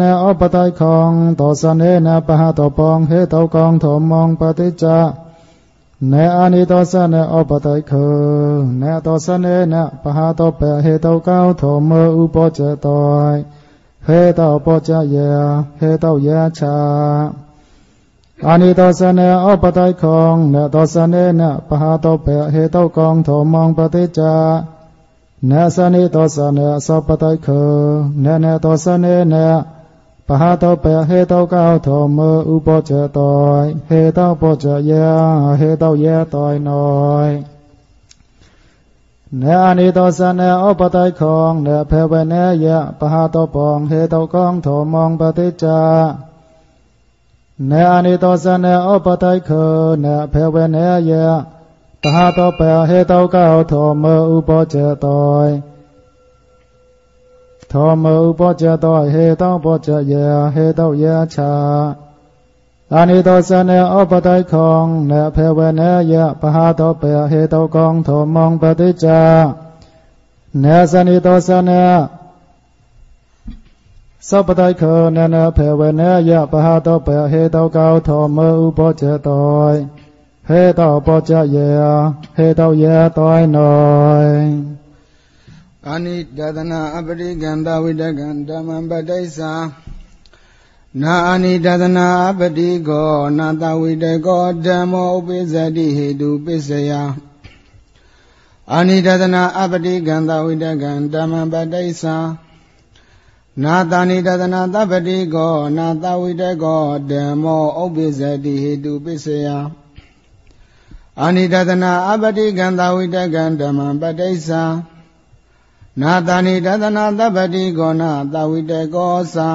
นาอปตายของต่อสเนนาปหาต่อปองเฮตากองถมมองปฏิจจเนอานิตสเนอปตายคือเนตอสเนนาปหาต่อเปเฮตาเก้าถมอุปเจตอยเฮตาปเจเยเฮตาเยชาอานิตสเนอปตายของเนตอสเนนาปหาต่อเปเฮตากองถมมองปฏิจจเนสเนิตอสเนสัพตายคือเนเนตอสเนนาปะหาตเปเหตุตเก้าทอมอุปจะตอยเหตุตปเจยาเหตุเยาตอยน้อยเนอานิโตสเนอปไตัยงเนเพเวเนียะปะหาตปองเหตุตกองทอมองปฏิจจาเนอานิโตสเนอปไตัยคือเนเพเวเนียะปะหาตเปเหตุตเก้าทอมอุปจะตอยทอรมอุปจตเฮตองปจยะเฮตอยะชาอานิโตสเนอปตัยของเนเพเวเนยะปะฮาตเปเฮตอกองทอมองปฏิจาเนสันิโตสเนอสัพไตเคเนเนเพเวเนยะปะฮาตเปเฮตเกาทอทมอุปจตอยเฮตอปจเยะเฮตอเยะตอยน่อยကာနိတသနာအပရိကံတဝိတကံဓမ္မပတ္တိသာနာအာနိတသနာအပတိကောနာတဝိတကောဓမ္မောဥပိစ္ဆတိဟေတုပစ္စယအာနိတသနာအပတိကံတဝိတကံဓမ္မပတ္တိသာနာတာနိတသနာတပတိကောနာတဝိတကောဓမ္မောဥပိစ္ဆတိဟေတုပစ္စယအာနိတသနာအပတိကံတဝိတကံဓမ္မပတ္တိသာနာတာနိတသနာသဗ္ဗတိကောနာသဝိတကောသာ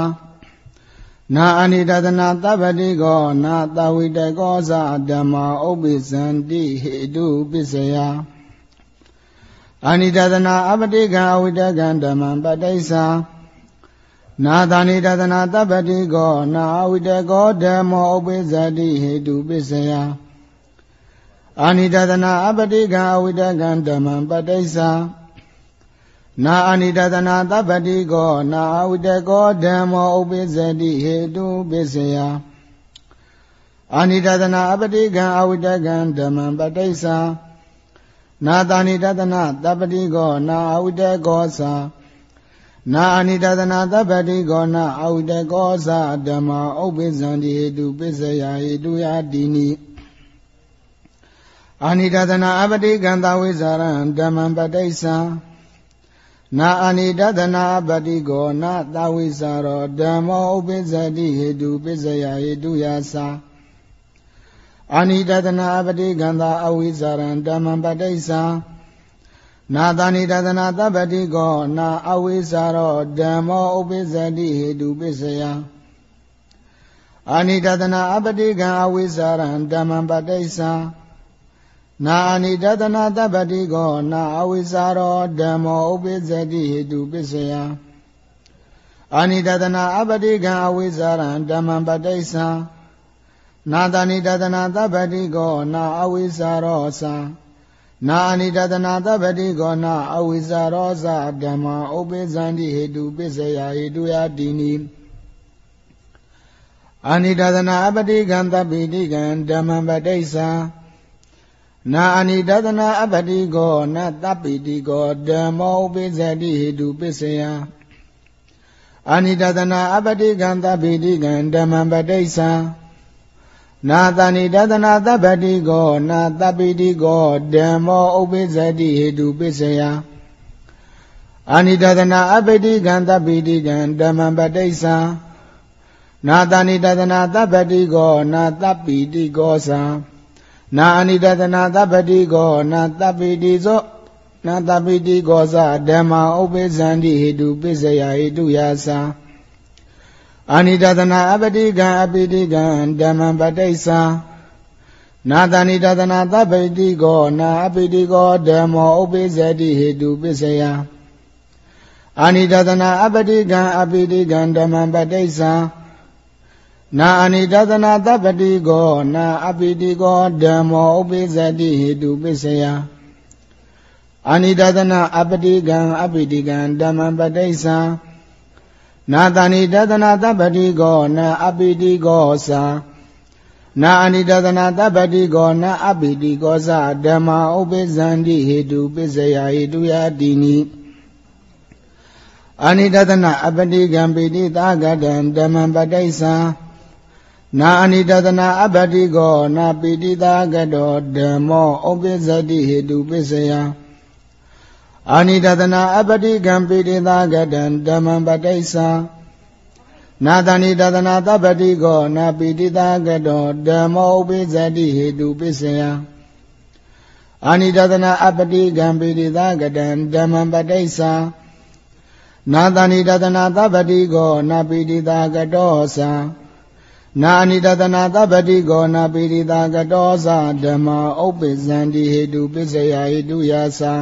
နာအနိတသနာသဗ္ဗတိကောနာသဝိတကောသာဓမ္မာဥပိသန္တိဟေတုပစ္စယအနိတသနာအပတိကံအဝိတကံဓမ္မံပတ္တိသာနာတာနိတသနာသဗ္ဗတိကောနာအဝိတကောဓမ္မောဥပိသတိဟေတုပစ္စယအာနိတသနာအပတိကံအဝိတကံဓမ္မံပတ္တိသာနာအနိတသနာသဗ္ဗတိကောနာဥတကောဓမ္မောဥပိစ္ဆတိဟေတုပိစ္ဆယအာနိတသနာအပတိကံအဝိတကံဓမ္မံပဋိစ္ဆာနာတာနိတသနာသဗ္ဗတိကောနာအဝိတကောသာနာအနိတသနာသဗ္ဗတိကောနာအဝိတကောသာဓမ္မောဥပိစ္ဆန္တိဟေတုပိစ္ဆယဟေတုယာတိနိအာနိတသနာအပတိကံသာဝိဇာရံဓမ္မံပဋိစ္ဆာနာအနိတသနာပတိကောနာတဝိဇာရောဓမ္မောဥပိစ္ဆတိဟေတုပစ္စယဟေတုယာသာအာနိတသနာပတိကံသာအဝိဇာရံဓမ္မံပတိစ္ဆာနာသနိတသနာသဗ္ဗတိကောနာအဝိဇာရောဓမ္မောဥပိစ္ဆတိဟေတုပစ္စယအာနိတသနာအပတိကံအဝိဇာရံဓမ္မံပတိစ္ဆာနာအနိတသနာတပ္ပတိကောနာအဝိဇ္ဇာရောဓမ္မောဥပိစ္ဆတိဟိတုပစ္စယံအာနိတသနာအပ္ပတိကံအဝိဇ္ဇာရံဓမ္မံပဋိစ္ဆံနာတဏိတသနာတပ္ပတိကောနာအဝိဇ္ဇာရောသံနာအနိတသနာတပ္ပတိကောနာအဝိဇ္ဇာရောသဓမ္မံဥပိစ္ဆန္တိဟိတုပစ္စယဟိတုယာတိနိအာနိတသနာအပ္ပတိကံတပ္ပိတိကံဓမ္မံပဋိစ္ဆံနာအနိတသနာအပတိကောနတပိတိကောဓမ္မောဥပိစ္ဆတိဟိတုပစ္စယအနိတသနာအပတိကံတပိတိကံဓမ္မံပဋိစ္ဆာနာတဏိတသနာတပတိကောနာတပိတိကောဓမ္မောဥပိစ္ဆတိဟိတုပစ္စယအာနိတသနာအပတိကံတပိတိကံဓမ္မံပဋိစ္ဆာနာတဏိတသနာတပတိကောနာတပိတိကောသာနာအနိတသနာသဗ္ဗတိကောနာသဗ္ဗတိသောနာသဗ္ဗတိကောသဓမ္မာဥပိသန္တိဟိတုပိစယဟိတုယာသာအာနိတသနာအပတိကံအပိတိကံဓမ္မပတိစ္ဆာနာတဏိတသနာသဗ္ဗတိကောနာအပိတိကောဓမ္မောဥပိသတိဟိတုပိစယအာနိတသနာအပတိကံအပိတိကံဓမ္မပတိစ္ဆာနာအနိဒသနာတပတိကောနာအပိတိကောဓမ္မောဥပိသတိဟိတုပစ္စယအနိဒသနာအပတိကံအပိတိကံဓမ္မပတိစ္ဆာနာတဏိဒသနာတပတိကောနာအပိတိကောသာနာအနိဒသနာတပတိကောနာအပိတိကောသာဓမ္မာဥပိသန္တိဟိတုပစ္စယဟိတုယာတိနိအနိဒသနာအပတိကံပိတိသာဂတံဓမ္မပတိစ္ဆာနာအနိတသနာအပတိကော နာပိတိတာကတောဓမ္မောဥပိသတိဟိတုပစ္စယံအာနိတသနာအပတိကံပိတိတာကတံဓမ္မံပတိစ္ဆာနာတဏိတသနာတပတိကောနာပိတိတာကတောဓမ္မောဥပိသတိဟိတုပစ္စယံအာနိတသနာအပတိကံပိတိတာကတံဓမ္မံပတိစ္ဆာနာတဏိတသနာတပတိကောနာပိတိတာကတောသံနာအနိတတနာသဗ္ဗတိကောနာပိရိတာကတောသဓမ္မဥပ္ပိဇန္တိဟေတုပစ္စယဟေတုယာသာ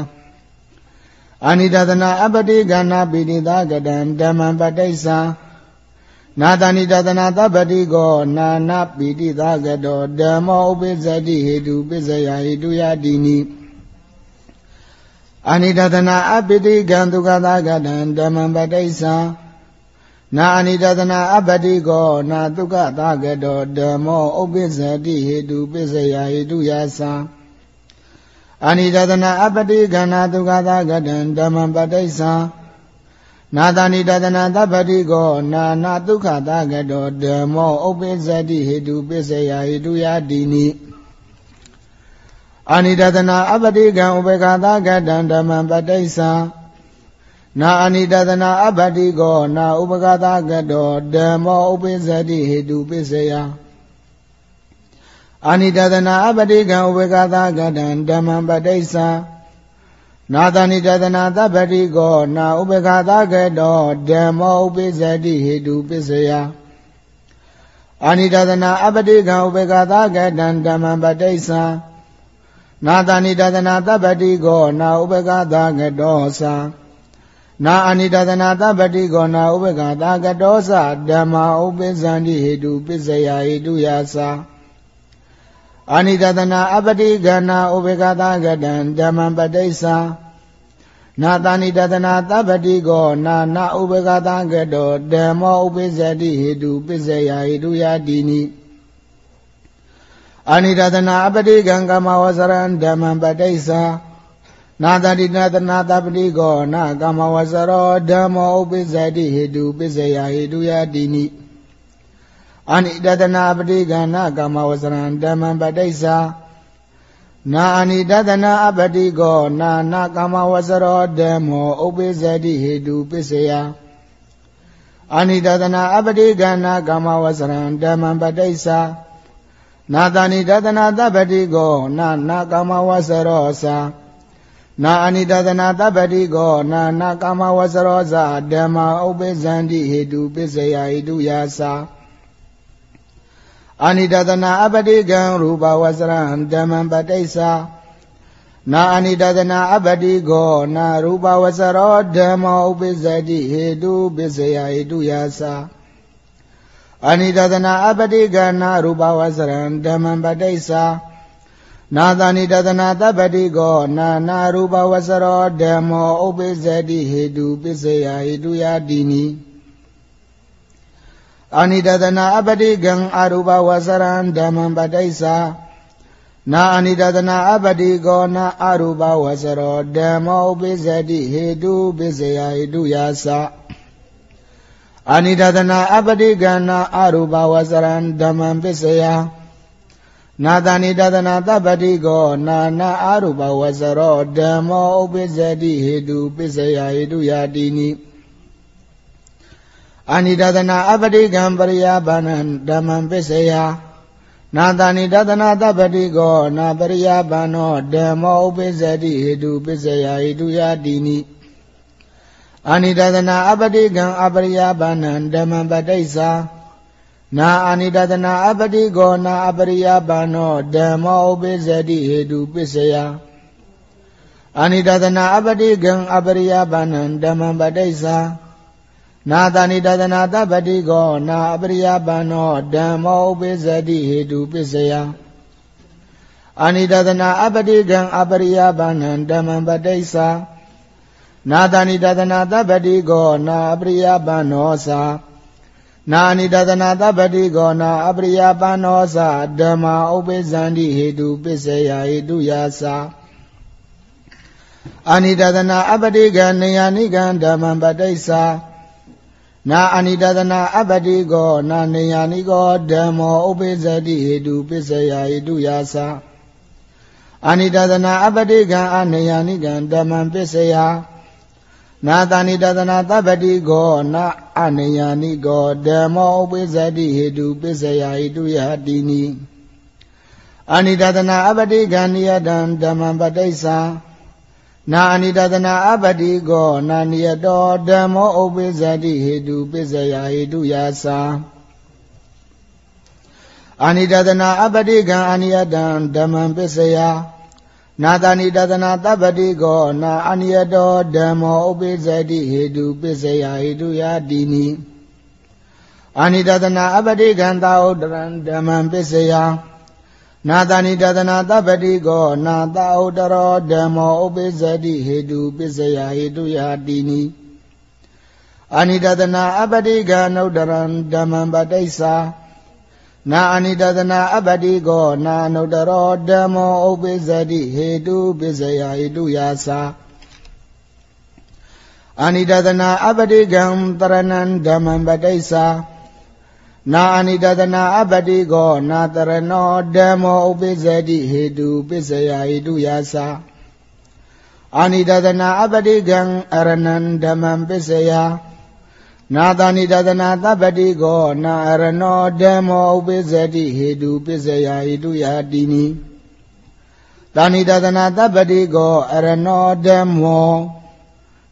အနိတတနာအပတိကနာပိရိတာကတံဓမ္မပဋိစ္ဆာနာတဏိတတနာသဗ္ဗတိကောနာနာပိတိသာကတောဓမ္မောဥပိစ္ဆတိဟေတုပစ္စယဟေတုယတိနိအနိတတနာအပိတိကံဒုက္ခသာကတံဓမ္မပဋိစ္ဆာနာအနိတသနာအပတိကောနာဒုက္ခသာကတောဓမ္မောဥပိစ္ဆတိဟေတုပိစ္ဆယာဟေတုယာသံအနိတသနာအပတိကနာဒုက္ခသာကတံဓမ္မပဋိစ္ဆာနာသနိတသနာသဗ္ဗတိကောနာနာဒုက္ခသာကတောဓမ္မောဥပိစ္ဆတိဟေတုပိစ္ဆယာဟေတုယာတိနိအနိတသနာအပတိကံဥပေက္ခသာကတံဓမ္မပဋိစ္ဆာနာအနိတသနာအပ္ပတိကော နာဥပကတာကတောဓမ္မောဥပိစ္ဆတိဟေတုပိစ္ဆေယအာနိတသနာ အပ္ပတိကံဥပကတာကတံဓမ္မံပဋိစ္ဆာနာသနိတသနာသဗ္ဗတိကော နာဥပကတာကတောဓမ္မောဥပိစ္ဆတိဟေတုပိစ္ဆေယအာနိတသနာအပ္ပတိကံဥပကတာကတံဓမ္မံပဋိစ္ဆာနာသနိတသနာသဗ္ဗတိကောနာဥပကတာကတောသာနာအနိတသနာသဗ္ဗတိကောနာဥပက္ခသာကတောသဓမ္မာဥပိစ္ဆန္တိဟိတုပစ္စယဟိတုယာသာအနိတသနာအပတိကနာဥပက္ခသာကတံဓမ္မပဋိစ္ဆာနာတဏိတသနာသဗ္ဗတိကောနာနာဥပက္ခသာကတောဓမ္မောဥပိစ္ဆတိဟိတုပစ္စယဟိတုယာတိနိအနိတသနာအပတိကံကမဝဆရံဓမ္မပဋိစ္ဆာနာတတိနာသနာတပတိကောနာကမ္မဝဆရောဓမ္မောဥပိစ္ဆတိဟိတုပစ္စယဟိတုယတိနိအနိတတနာပတိကနာကမ္မဝဆရံဓမ္မံပဋိစ္ဆာနာအနိတတနာအပတိကောနာနာကမ္မဝဆရောဓမ္မောဥပိစ္ဆတိဟိတုပစ္စယအနိတတနာအပတိကနာကမ္မဝဆရံဓမ္မံပဋိစ္ဆာနာတဏိတတနာတပတိကောနာနာကမ္မဝဆရောသာနာအနိတသနာတပ္ပတိကောနာနာကာမဝဆရောဇာဓမ္မာဥပိသန္တိဟေတုပစ္စယဟေတုယာသာအနိတသနာအပတိကံရူပဝဆရံဓမ္မံပတိစ္ဆာနာအနိတသနာအပတိကောနာရူပဝဆရောဓမ္မောဥပိသတိဟေတုပစ္စယဟေတုယာသာအနိတသနာအပတိကနာရူပဝဆရံဓမ္မံပတိစ္ဆာနာသနိတသနာတပ္ပတိကောနာနာရူပဝစရောဓမ္မောဥပိစ္ဆတိဟေတုပစ္စယဟေတုယာတိနိအာနိတသနာအပ္ပတိကံအရူပဝစရံဓမ္မံပတိစ္ဆာနာအာနိတသနာအပ္ပတိကောနာအရူပဝစရောဓမ္မောဥပိစ္ဆတိဟေတုပစ္စယဟေတုယာသအာနိတသနာအပ္ပတိကံနာအရူပဝစရံဓမ္မံပစ္စယဟေတုနာတဏိတဒနာတပ္ပတိကော နာနာအာရုပဝဇရောဓမ္မောဥပိစ္ဆတိဟေတုပစ္စယဟေတုယာတိနိအာနိတဒနာအပ္ပတိကံပရိယာဘာဏဓမ္မံပစ္စယနာတဏိတဒနာတပ္ပတိကော နာပရိယာဘာနောဓမ္မောဥပိစ္ဆတိဟေတုပစ္စယဟေတုယာတိနိအာနိတဒနာအပ္ပတိကံအပရိယာဘာဏဓမ္မံပဋိစ္ဆာနာအာနိတတနာအပတိကောနာအပရိယပန္နောဓမ္မောဥပိစ္ဆတိဟေတုပစ္စယအာနိတတနာအပတိကံအပရိယပန္နံဓမ္မံပဋိစ္ဆာနာတဏိတတနာတပတိကောနာအပရိယပန္နောဓမ္မောဥပိစ္ဆတိဟေတုပစ္စယအာနိတတနာအပတိကံအပရိယပန္နံဓမ္မံပဋိစ္ဆာနာတဏိတတနာတပတိကောနာအပရိယပန္နောသာနာနိတသနာတပ္ပတိကောနာအပရိယပန္နောသဓမ္မာဥပိသန္တိဟေတုပစ္စယဟေတုယာသာအာနိတသနာအပ္ပတိကနေယနိကံဓမ္မံပဋိစ္ဆာနာအာနိတသနာအပ္ပတိကောနာနေယနိကောဓမ္မောဥပိသတိဟေတုပစ္စယဟေတုယာသာအာနိတသနာအပ္ပတိကအာနေယနိကံဓမ္မံပစ္စယဟေတုနာသနိတသနာသဗ္ဗတိဂောနာအနေယနိဂောဓမ္မောပိစတိဟိတုပိစယဟိတုယတိနိအနိတသနာအပတိကဏိယတံဓမ္မပတိစ္ဆာနာအနိတသနာအပတိဂောနာနိယတောဓမ္မောဥပိစတိဟိတုပိစယဟိတုယသာအနိတသနာအပတိကံအနိယတံဓမ္မပစ္စယနာသနိတသနာတပ္ပတိကောနာအနိယတောဓမ္မောဥပိစ္ဆတိဟေတုပစ္စယဟေတုယာတိနိအာနိတသနာအပ္ပတိကံသာဥဒရံဓမ္မံပစ္စယနာသနိတသနာတပ္ပတိကောနာသာဥဒရောဓမ္မောဥပိစ္ဆတိဟေတုပစ္စယဟေတုယာတိနိအာနိတသနာအပ္ပတိကံဥဒရံဓမ္မံပဋိစ္ဆာနာအနိတသနာအပ္ပတိကောနာနုတရောဓမ္မောဥပ္ပိသတိဟေတုပစ္စယဟေတုယာသာအနိတသနာအပ္ပတိကံတရဏံဓမ္မံပတိစ္ဆာနာအနိတသနာအပ္ပတိကောနာတရဏောဓမ္မောဥပ္ပိသတိဟေတုပစ္စယဟေတုယာသာအနိတသနာအပ္ပတိကံအရဏံဓမ္မံပစ္စယဟေတုနာသနိတသနာသဗ္ဗတိကောနာအရဏောဓမ္မောဥပိစ္ဆတိဟေတုပိစ္ဆယဟေတုယာတိနိသနိတသနာသဗ္ဗတိကောအရဏောဓမ္မော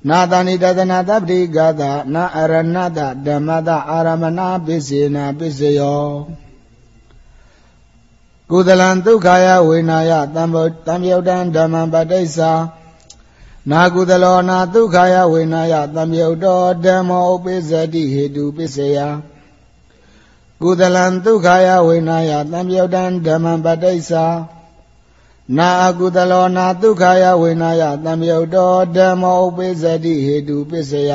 နာသနိတသနာသဗ္ဗတိကသနာအရဏတဓမ္မတအာရမဏပိစ္ဆေနာပိစ္ဆယောကုသလံဒုက္ခယဝေနာယတံဗုတံယုတ်တံဓမ္မံပဋိစ္ဆာနာကုသလောနာဒုက္ခယဝေနာယသံယုတ်တော်ဓမ္မောဥပိစ္စတိဟေတုပစ္စယကုသလံဒုက္ခယဝေနာယသံယုတ်တံဓမ္မပဋိစ္ဆာနာအကုသလောနာဒုက္ခယဝေနာယသံယုတ်တော်ဓမ္မောဥပိစ္စတိဟေတုပစ္စယ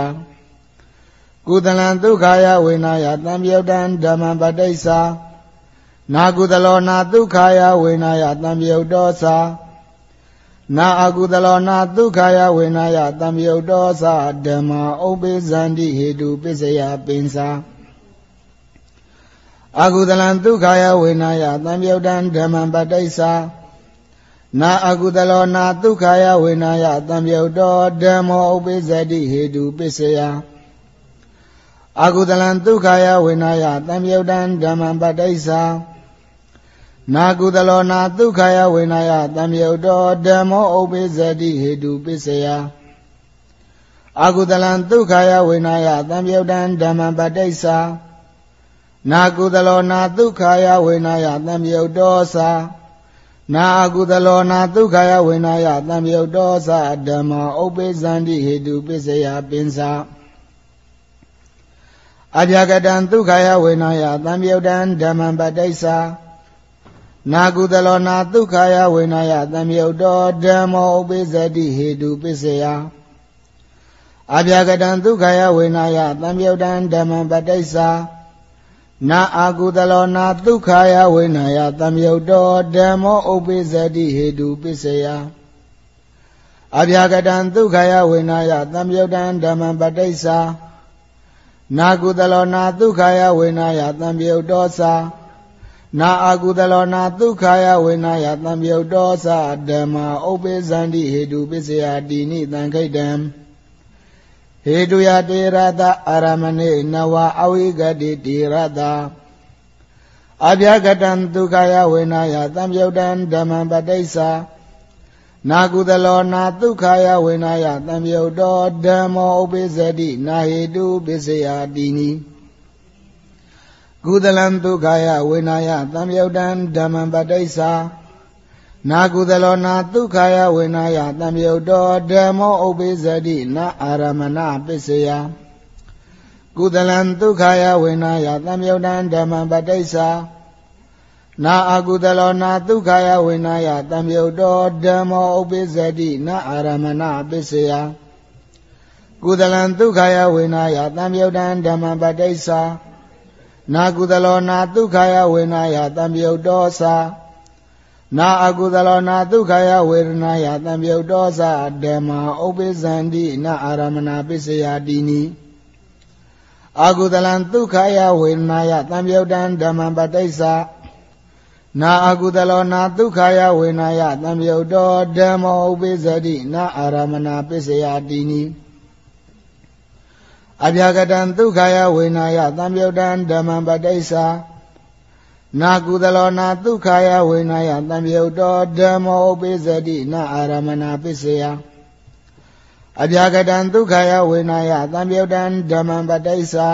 ကုသလံဒုက္ခယဝေနာယသံယုတ်တံဓမ္မပဋိစ္ဆာနာကုသလောနာဒုက္ခယဝေနာယသံယုတ်တော်သာနာအာကုသလောနာဒုက္ခယဝေနာယတံမြုတ်တောသဓမ္မဥပိ္ပဇန္တိဟေတုပစ္စယပင်စာအာကုသလံဒုက္ခယဝေနာယတံမြုတ်တံဓမ္မပတိစ္ဆာနာအာကုသလောနာဒုက္ခယဝေနာယတံမြုတ်တောဓမ္မောဥပိ္ပဇတိဟေတုပစ္စယအာကုသလံဒုက္ခယဝေနာယတံမြုတ်တံဓမ္မပတိစ္ဆာနာကုသလောနာဒုက္ခယဝေနာယသံယုတ်တော်ဓမ္မောဥပိသတိဟေတုပစ္စယအာကုသလံဒုက္ခယဝေနာယသံယုတ်တံဓမ္မပဋိစ္ဆာနာကုသလောနာဒုက္ခယဝေနာယသံယုတ်တော်သာနာအကုသလောနာဒုက္ခယဝေနာယသံယုတ်တော်သာဓမ္မောဥပိသန္တိဟေတုပစ္စယပင်စာအဗျာကတံဒုက္ခယဝေနာယသံယုတ်တံဓမ္မပဋိစ္ဆာနာကုသလောနာဒုက္ခယဝေနာယသံယုတ်တောဓမ္မောဥပိစ္ဆတိဟေတုပစ္စယအဗျာကတံဒုက္ခယဝေနာယသံယုတ်တံဓမ္မပတိစ္ဆာနာအာကုသလောနာဒုက္ခယဝေနာယသံယုတ်တောဓမ္မောဥပိစ္ဆတိဟေတုပစ္စယအဗျာကတံဒုက္ခယဝေနာယသံယုတ်တံဓမ္မပတိစ္ဆာနာကုသလောနာဒုက္ခယဝေနာယသံယုတ်တောသာနာအာကုသလောနာဒုက္ခယဝေနာယသံယုတ်တောသဓမ္မာဥပိသန္တိဟေတုပစ္စယတိနိတံခိတံဟေတုယတေရတအာရမဏိနဝအဝိဂတိတေရတအဗျာကတံဒုက္ခယဝေနာယသံယုတ်တံဓမ္မပတိစ္ဆာနာကုသလောနာဒုက္ခယဝေနာယသံယုတ်တောဓမ္မောဥပိသတိနာဟေတုပစ္စယတိနိကုသလံဒုက္ခယဝေနာယသံယုတ်တံဓမ္မံပဋိစ္ဆာနာကုသလောနာဒုက္ခယဝေနာယသံယုတ်တောဓမ္မောဥပိစ္ဆတိနာအာရမဏပစ္စယကုသလံဒုက္ခယဝေနာယသံယုတ်တံဓမ္မံပဋိစ္ဆာနာအကုသလောနာဒုက္ခယဝေနာယသံယုတ်တောဓမ္မောဥပိစ္ဆတိနာအာရမဏပစ္စယကုသလံဒုက္ခယဝေနာယသံယုတ်တံဓမ္မံပဋိစ္ဆာနာကုသလောနာဒုက္ခယဝေနာယတံပြုတ်တော်စာနာအကုသလောနာဒုက္ခယဝေဒနာယတံပြုတ်တော်စာဓမ္မာဥပိသန္တိနာအာရမဏပစ္စယတိနိအာကုသလံဒုက္ခယဝေဒနာယတံပြုတ်တံဓမ္မပတိစ္ဆာနာအကုသလောနာဒုက္ခယဝေနာယတံပြုတ်တော်ဓမ္မောဥပိသတိနာအာရမဏပစ္စယတိနိအပြာကတံဒုက္ခယဝေနာယသံယုတ်တံဓမ္မပဋိစ္ဆာနာကုသလောနာဒုက္ခယဝေနာယသံယုတ်တောဓမ္မောဥပိစတိနာအာရမဏပစ္စယအပြာကတံဒုက္ခယဝေနာယသံယုတ်တံဓမ္မပဋိစ္ဆာ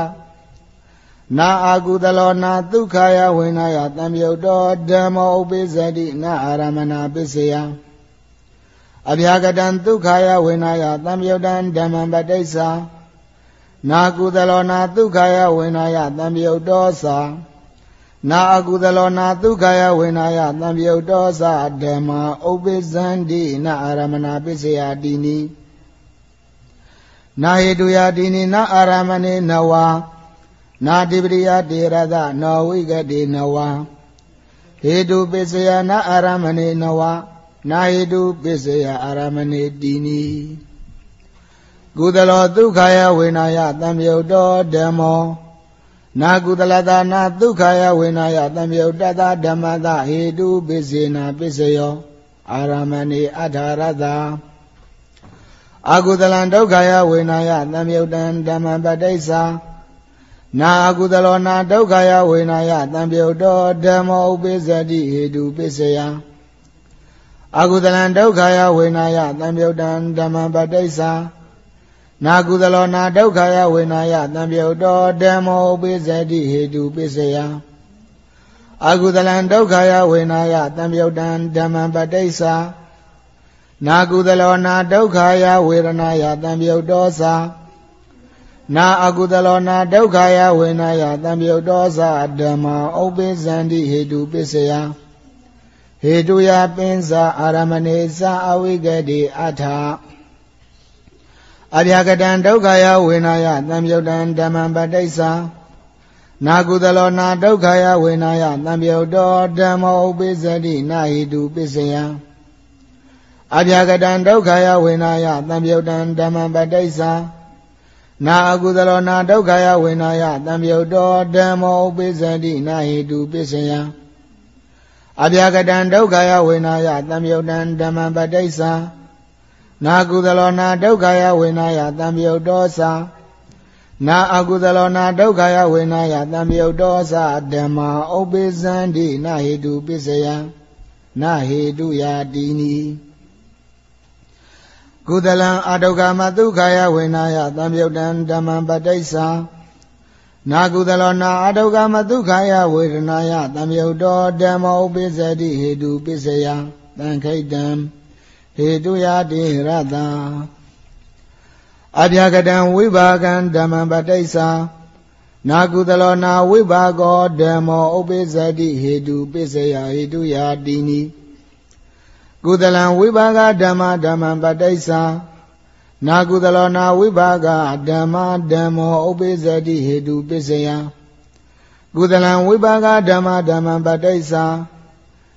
နာအာကုသလောနာဒုက္ခယဝေနာယသံယုတ်တောဓမ္မောဥပိစတိနာအာရမဏပစ္စယအပြာကတံဒုက္ခယဝေနာယသံယုတ်တံဓမ္မပဋိစ္ဆာနာကုသလောနာဒုက္ခယဝိနာယသံယုတ်တောသာနာအကုသလောနာဒုက္ခယဝိနာယသံယုတ်တောသာဓမ္မာဥပ္ပဇန္တိနာအာရမဏပစ္စယတိနိနာဟေတုယတိနိနာအာရမဏေနဝါနာတိပရိယတေရသနောဝိကတိနဝါဟေတုပစ္စယနာအာရမဏေနဝါနာဟေတုပစ္စယအာရမဏေတိနိကုသလောဒုက္ခယဝေနာယသံယုတ်တော်ဓမ္မောနာကုသလတာနာဒုက္ခယဝေနာယသံယုတ်တတဓမ္မသဟေတုပိစေနာပိစယော အာရမဏိအထာရတအာကုသလံဒုက္ခယဝေနာယသံယုတ်တံဓမ္မပတိစ္ဆာနာအာကုသလောနာဒုက္ခယဝေနာယသံယုတ်တော်ဓမ္မောဥပိစတိဟေတုပိစယအာကုသလံဒုက္ခယဝေနာယသံယုတ်တံဓမ္မပတိစ္ဆာနာကုသလောနာဒုက္ခယဝေနာယသံပြုတ်တော်ဓမ္မောပိစတိဟေတုပိစယအာကုသလံဒုက္ခယဝေနာယသံပြုတ်တံဓမ္မပတိစ္ဆာနာကုသလောနာဒုက္ခယဝေရဏယသံပြုတ်တော်စာနာအကုသလောနာဒုက္ခယဝေနာယသံပြုတ်တော်စာဓမ္မောဥပိစန္တိဟေတုပိစယဟေတုယပင်စာအာရမဏေစာအဝိကတိအထာအဗျာကတံဒုက္ခယဝေနာယသံယုတ်တံဓမ္မပတိစ္ဆာနာကုသလောနာဒုက္ခယဝေနာယသံယုတ်တောဓမ္မောဥပိစတိနာဟိတုပိစယံအဗျာကတံဒုက္ခယဝေနာယသံယုတ်တံဓမ္မပတိစ္ဆာနာအကုသလောနာဒုက္ခယဝေနာယသံယုတ်တောဓမ္မောဥပိစတိနာဟိတုပိစယံအဗျာကတံဒုက္ခယဝေနာယသံယုတ်တံဓမ္မပတိစ္ဆာနာကုသလောနာဒုက္ခယဝေနာယသံယုတ်တောသနာအကုသလောနာဒုက္ခယဝေနာယသံယုတ်တောသဓမ္မာဥပိသန္တိနာဟေတုပစ္စယံနာဟေတုယာတိနီကုသလံအဒုက္ခမဒုက္ခယဝေနာယသံယုတ်တံဓမ္မံပဋိစ္ဆာနာကုသလောနာအဒုက္ခမဒုက္ခယဝေဒနာယသံယုတ်တောဓမ္မောဥပိသတိဟေတုပစ္စယံတံခိတံဟေတုယတိရတံအဗျာကတံဝိဘာကံဓမ္မပတိစ္ဆာနာကုသလောနာဝိဘာကောဓမ္မောဥပိစ္ဆတိဟေတုပိစ္ဆယဟေတုယာတိနိကုသလံဝိဘာကဓမ္မဓမ္မပတိစ္ဆာနာကုသလောနာဝိဘာကဓမ္မဓမ္မောဥပိစ္ဆတိဟေတုပိစ္ဆယကုသလံဝိဘာကဓမ္မဓမ္မပတိစ္ဆာ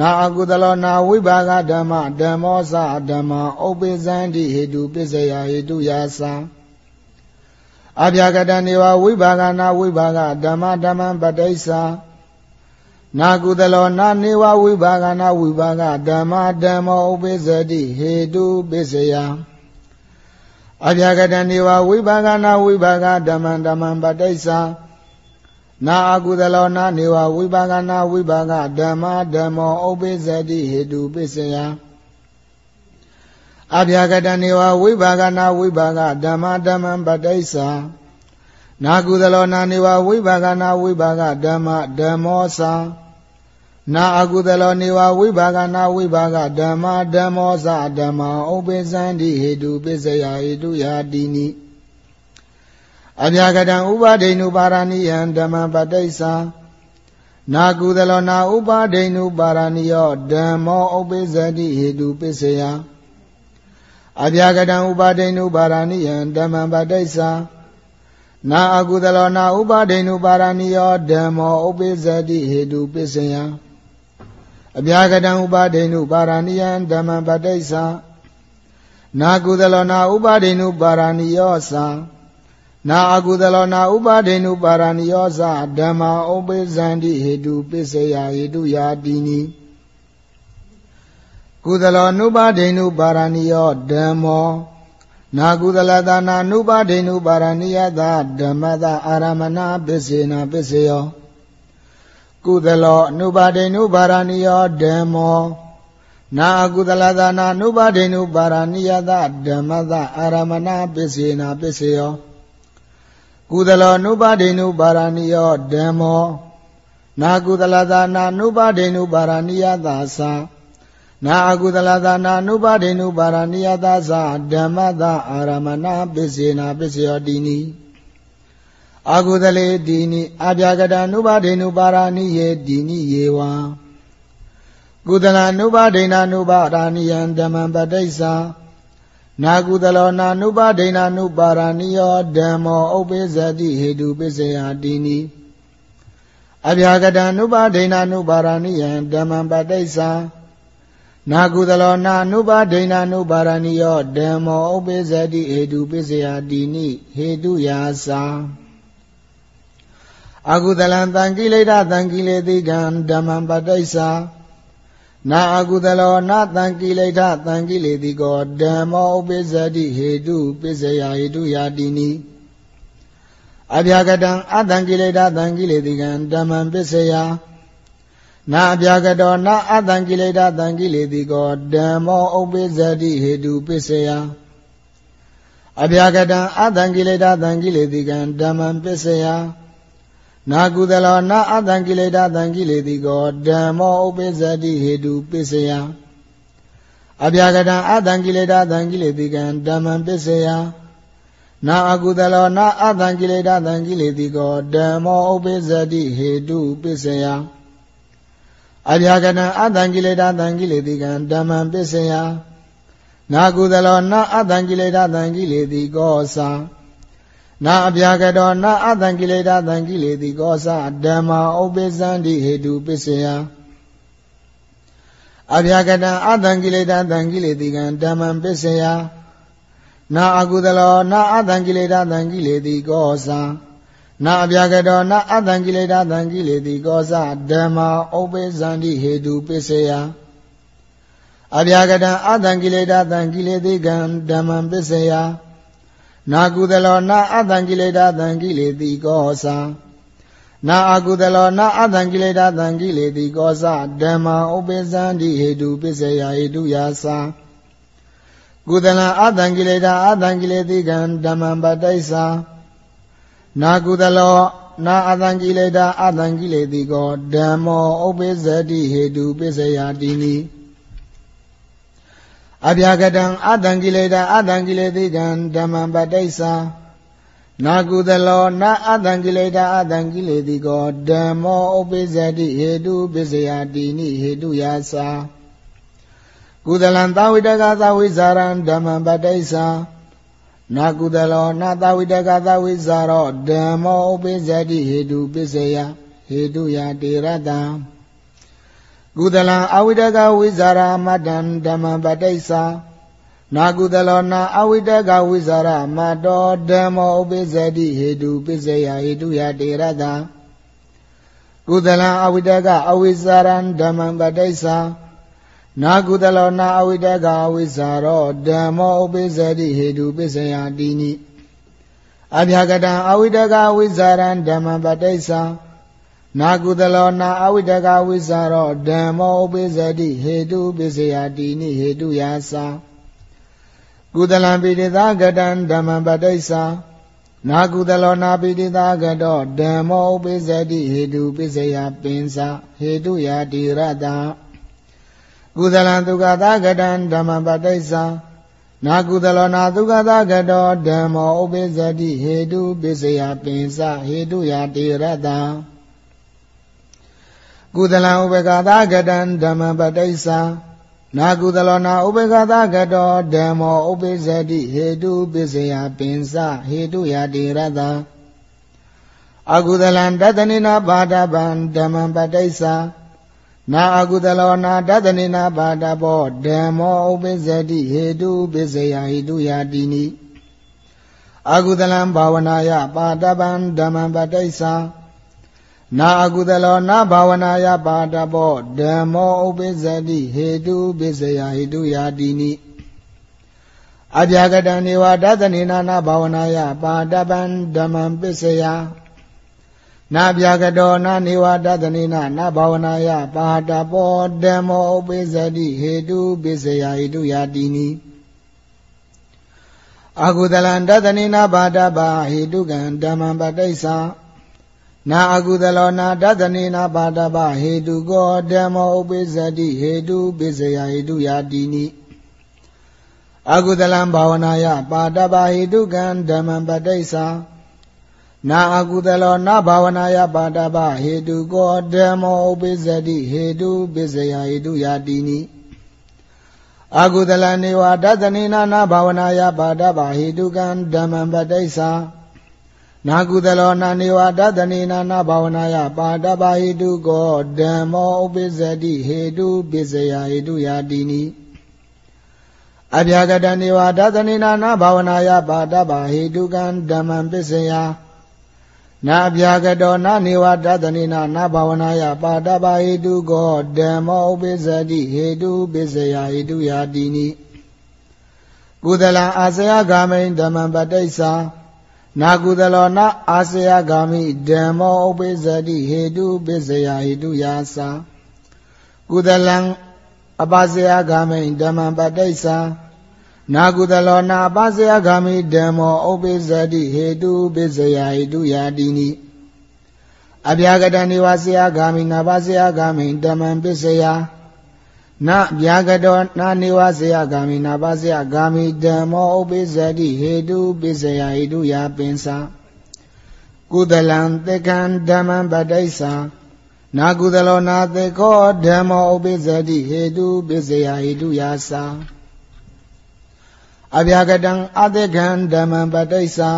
နာအကုသလောနာဝိဘာဂဓမ္မဓမ္မောသဓမ္မဥပိသန္တိဟေတုပစ္စယဟေတုယာသံအဗျာကတံနေဝဝိဘာဂနာဝိဘာဂဓမ္မဓမ္မပဋိစ္ဆာနာကုသလောနာနေဝဝိဘာဂနာဝိဘာဂဓမ္မဓမ္မောဥပိသတိဟေတုပစ္စယအဗျာကတံနေဝဝိဘာဂနာဝိဘာဂဓမ္မဓမ္မပဋိစ္ဆာနာအကုသလောနာနေဝဝိပါကနာဝိပါကဓမ္မဓမ္မောဥပိသတိဟေတုပိစယအဗျာကတနေဝဝိပါကနာဝိပါကဓမ္မဓမ္မံပတိစ္ဆာနာကုသလောနာနေဝဝိပါကနာဝိပါကဓမ္မဓမ္မောသံနာအကုသလောနေဝဝိပါကနာဝိပါကဓမ္မဓမ္မောသဓမ္မဥပိသန္တိဟေတုပိစယဟေတုယာတိနိအဗျာကတံဥပါဒိဏုပါရဏိယံဓမ္မပတိစ္ဆာနာကုသလောနာ ဥပါဒိဏုပါရဏိယောဓမ္မောဥပိစ္ဆတိဟေတုပစ္စယအဗျာကတံဥပါဒိဏုပါရဏိယံဓမ္မပတိစ္ဆာနာအကုသလောနာ ဥပါဒိဏုပါရဏိယောဓမ္မောဥပိစ္ဆတိဟေတုပစ္စယအဗျာကတံဥပါဒိဏုပါရဏိယံဓမ္မပတိစ္ဆာနာကုသလောနာဥပါဒိဏုပါရဏိယောသာနာအကုသလောနာဥပါဒိနုပါရဏိယောသဓမ္မာဥပိသန္တိဟေတုပစ္စယဟေတုယာတိနိကုသလောနုပါဒိနုပါရဏိယောဓမ္မောနာကုသလသနာနုပါဒိနုပါရဏိယသဓမ္မသအာရမဏပစ္စေနာပစ္စယောကုသလောအနုပါဒိနုပါရဏိယောဓမ္မောနာအကုသလသနာနုပါဒိနုပါရဏိယသဓမ္မသအာရမဏပစ္စေနာပစ္စယောကုသလောနုပါဒိနုပါရဏိယောဓမ္မော နာကုသလသာနာနုပါဒိနုပါရဏိယသာသာနာအကုသလသာနာနုပါဒိနုပါရဏိယသာသာဓမ္မသာအာရမဏပစ္စေနာပစ္စယောတိနိအာဟုသလေဒီနိအာပြကတနုပါဒိနုပါရဏိယေဒီနိယေဝံကုသလနုပါဒိနာနုပါရဏိယံဓမ္မံပဋိစ္စာနာကုသလောနာနုပါဒိဏနုပါရဏိယောဓမ္မောဥပိစ္ဆတိဟေတုပစ္စယတိနိအဗျာကတံနုပါဒိဏနုပါရဏိယံဓမ္မံပတိစ္ဆာနာကုသလောနာနုပါဒိဏနုပါရဏိယောဓမ္မောဥပိစ္ဆတိဟေတုပစ္စယတိနိဟေတုယာစာအကုသလံတံကိလေသာတံကိလေသိကံဓမ္မံပတိစ္ဆာနာအကုသလောနာတံကိလေထတံကိလေတိကောဓမ္မောဥပိစ္ဆတိဟေတုပိစ္ဆယဟေတုယာတိနိအဗျာကတံအတံကိလေထတံကိလေတိကံဓမ္မံပိစ္ဆယနာအဗျာကတောနာအတံကိလေထတံကိလေတိကောဓမ္မောဥပိစ္ဆတိဟေတုပိစ္ဆယအဗျာကတံအတံကိလေထတံကိလေတိကံဓမ္မံပိစ္ဆယနာကုသလောနာအတံကိလေသာတံကိလေသိကောဓမ္မောဥပိစ္ဆတိဟေတုပိစယအပြာကတံအတံကိလေသာတံကိလေသိကံဓမ္မံပိစယနာအကုသလောနာအတံကိလေသာတံကိလေသိကောဓမ္မောဥပိစ္ဆတိဟေတုပိစယအပြာကတံအတံကိလေသာတံကိလေသိကံဓမ္မံပိစယနာကုသလောနာအတံကိလေသာတံကိလေသိကောသာနာအပြာကတော်နာအတံကိလေသာတံကိလေတိကောသဓမ္မာဥပိသန္တိဟေတုပစ္စယအပြာကတံအတံကိလေသာတံကိလေတိကံဓမ္မံပစ္စယနာအကုသလောနာအတံကိလေသာတံကိလေတိကောသနာအပြာကတော်နာအတံကိလေသာတံကိလေတိကောသဓမ္မာဥပိသန္တိဟေတုပစ္စယအပြာကတံအတံကိလေသာတံကိလေတိကံဓမ္မံပစ္စယနာကုသလောနာအတံကိလေသာတံကိလေတိကောသံနာအကုသလောနာအတံကိလေသာတံကိလေတိကောသဓမ္မဥပိသံတိဟေတုပစ္စယဟေတုယာသံကုသလံအတံကိလေသာအတံကိလေတိကံဓမ္မံပတိစ္ဆာနာကုသလောနာအတံကိလေသာအတံကိလေတိကောဓမ္မောဥပိသတိဟေတုပစ္စယတိနိအဗျာကတံအတံကိလေသာအတံကိလေသိကံဓမ္မပတိစ္ဆာနာကုသလောနာအတံကိလေသာအတံကိလေသိကောဓမ္မောဥပိစ္ဆတိဟေတုပစ္စယတိနိဟေတုယာစာကုသလံသာဝိတကသာဝိဇာရံဓမ္မပတိစ္ဆာနာကုသလောနာသာဝိတကသာဝိဇာရောဓမ္မောဥပိစ္ဆတိဟေတုပစ္စယဟေတုယာတေရတံကုသလံအဝိတကဝိဇာရမတံဓမ္မပတိစ္ဆာနာကုသလောနာအဝိတကဝိဇာရမတောဓမ္မောဥပိစ္ဆတိဟေတုပိစ္ဆယဟေတုယတေရတံကုသလံအဝိတကအဝိဇာရံဓမ္မပတိစ္ဆာနာကုသလောနာအဝိတကဝိဇာရောဓမ္မောဥပိစ္ဆတိဟေတုပိစ္ဆယတိနိအဗျာကတံအဝိတကဝိဇာရံဓမ္မပတိစ္ဆာနာကုသလောနာအဝိတကဝိဇာရောဓမ္မောဥပိသတိဟေတုပစ္စယတိနိဟေတုယာသာကုသလံပိတိသာကတံဓမ္မပတိစ္ဆာနာကုသလောနာပိတိသာကတောဓမ္မောဥပိသတိဟေတုပစ္စယပင်စာဟေတုယာတိရတကုသလံသူကသာကတံဓမ္မပတိစ္ဆာနာကုသလောနာသူကသာကတောဓမ္မောဥပိသတိဟေတုပစ္စယပင်စာဟေတုယာတိရတံကုသလံဥပကသကတံဓမ္မပတိစ္ဆာနာကုသလောနာဥပကသကတောဓမ္မောဥပိစတိဟေတုပစ္စယပင်စဟေတုယတိရတံအကုသလံတတနိနာဘာဒဗံဓမ္မပတိစ္ဆာနာအကုသလောနာတတနိနာဘာဒဘောဓမ္မောဥပိစတိဟေတုပစ္စယဟေတုယတိနိအကုသလံဘာဝနာယပါတဗံဓမ္မပတိစ္ဆာနာအကုသလောနာဘာဝနာယပါတဘောဓမ္မောဥပိစ္ဆတိဟေတုပိစ္ဆယဟေတုယာတိနိအပြာကတံနေဝဒသနေနာနာဘာဝနာယပါတပံဓမ္မံပိစ္ဆယနာပြာကတောနာနေဝဒသနေနာနာဘာဝနာယပါတဘောဓမ္မောဥပိစ္ဆတိဟေတုပိစ္ဆယဟေတုယာတိနိအကုသလံဒသနေနာပါတဘာဟေတုကံဓမ္မံပဋိစ္ဆာနာအကုသလောနာတသနေနာပါတပဟေတုကောဓမ္မောဥပိသတိဟေတုပိစယဟေတုယာတိနိအကုသလံဘာဝနာယပါတပဟေတုကံဓမ္မပတိစ္ဆာနာအကုသလောနာဘာဝနာယပါတပဟေတုကောဓမ္မောဥပိသတိဟေတုပိစယဟေတုယာတိနိအကုသလံနေဝတသနေနာနာဘာဝနာယပါတပဟေတုကံဓမ္မပတိစ္ဆာနာကုသလောနာနေဝဒသနေနာနာဘာဝနာယပါတပါဟိတုကောဓမ္မောဥပိစ္ဆတိဟေတုပိစ္ဆယဟေတုယာတိနိအဗျာကတနေဝဒသနေနာနာဘာဝနာယပါတပါဟိတုကံဓမ္မံပိစ္ဆယနာအဗျာကတောနာနေဝဒသနေနာနာဘာဝနာယပါတပါဟိတုကောဓမ္မောဥပိစ္ဆတိဟေတုပိစ္ဆယဟေတုယာတိနိကုသလံအာဇယဂာမိန်ဓမ္မံပဋိစ္ဆာနာကုသလောနာအာစယဂာမိဓမ္မောဥပိစ္ဆတိဟေတုပစ္စယဟေတုယာစာကုသလံအပါစယဂာမိဓမ္မပတ္တိသာနာကုသလောနာအပါစယဂာမိဓမ္မောဥပိစ္ဆတိဟေတုပစ္စယဟေတုယာတိနိအဗျာကတံနေဝစယဂာမိနာပါစယဂာမိဓမ္မံပစ္စယဟေတုနာဗျာကတောနာနေဝဇယဂာမိနာပါဇယဂာမိဓမ္မောဥပိစ္ဆတိဟေတုပိစ္ဆယဟေတုယာပင်စာကုသလံတေကံဓမ္မံပဋိစ္ဆာနာကုသလောနာတေခောဓမ္မောဥပိစ္ဆတိဟေတုပိစ္ဆယဟေတုယာစာအဗျာကတံအတေကံဓမ္မံပဋိစ္ဆာ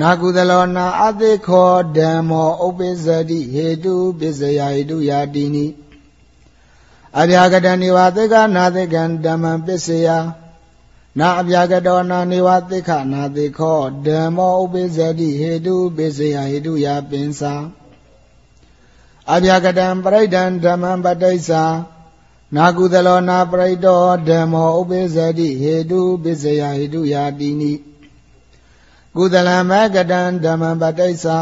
နာကုသလောနာအတေခောဓမ္မောဥပိစ္ဆတိဟေတုပိစ္ဆယဟေတုယာတိနိအဗျာကတံနေဝသေကနာသေကံဓမ္မံပစ္စယနာအဗျာကတောနာနေဝသေခနာသေခောဓမ္မောဥပိစ္ဆတိဟေတုပစ္စယဟေတုယပင်စာအဗျာကတံပရိဒံဓမ္မံပတိစ္ဆာနာကုသလောနာပရိတောဓမ္မောဥပိစ္ဆတိဟေတုပစ္စယဟေတုယာတိနိကုသလမကတံဓမ္မံပတိစ္ဆာ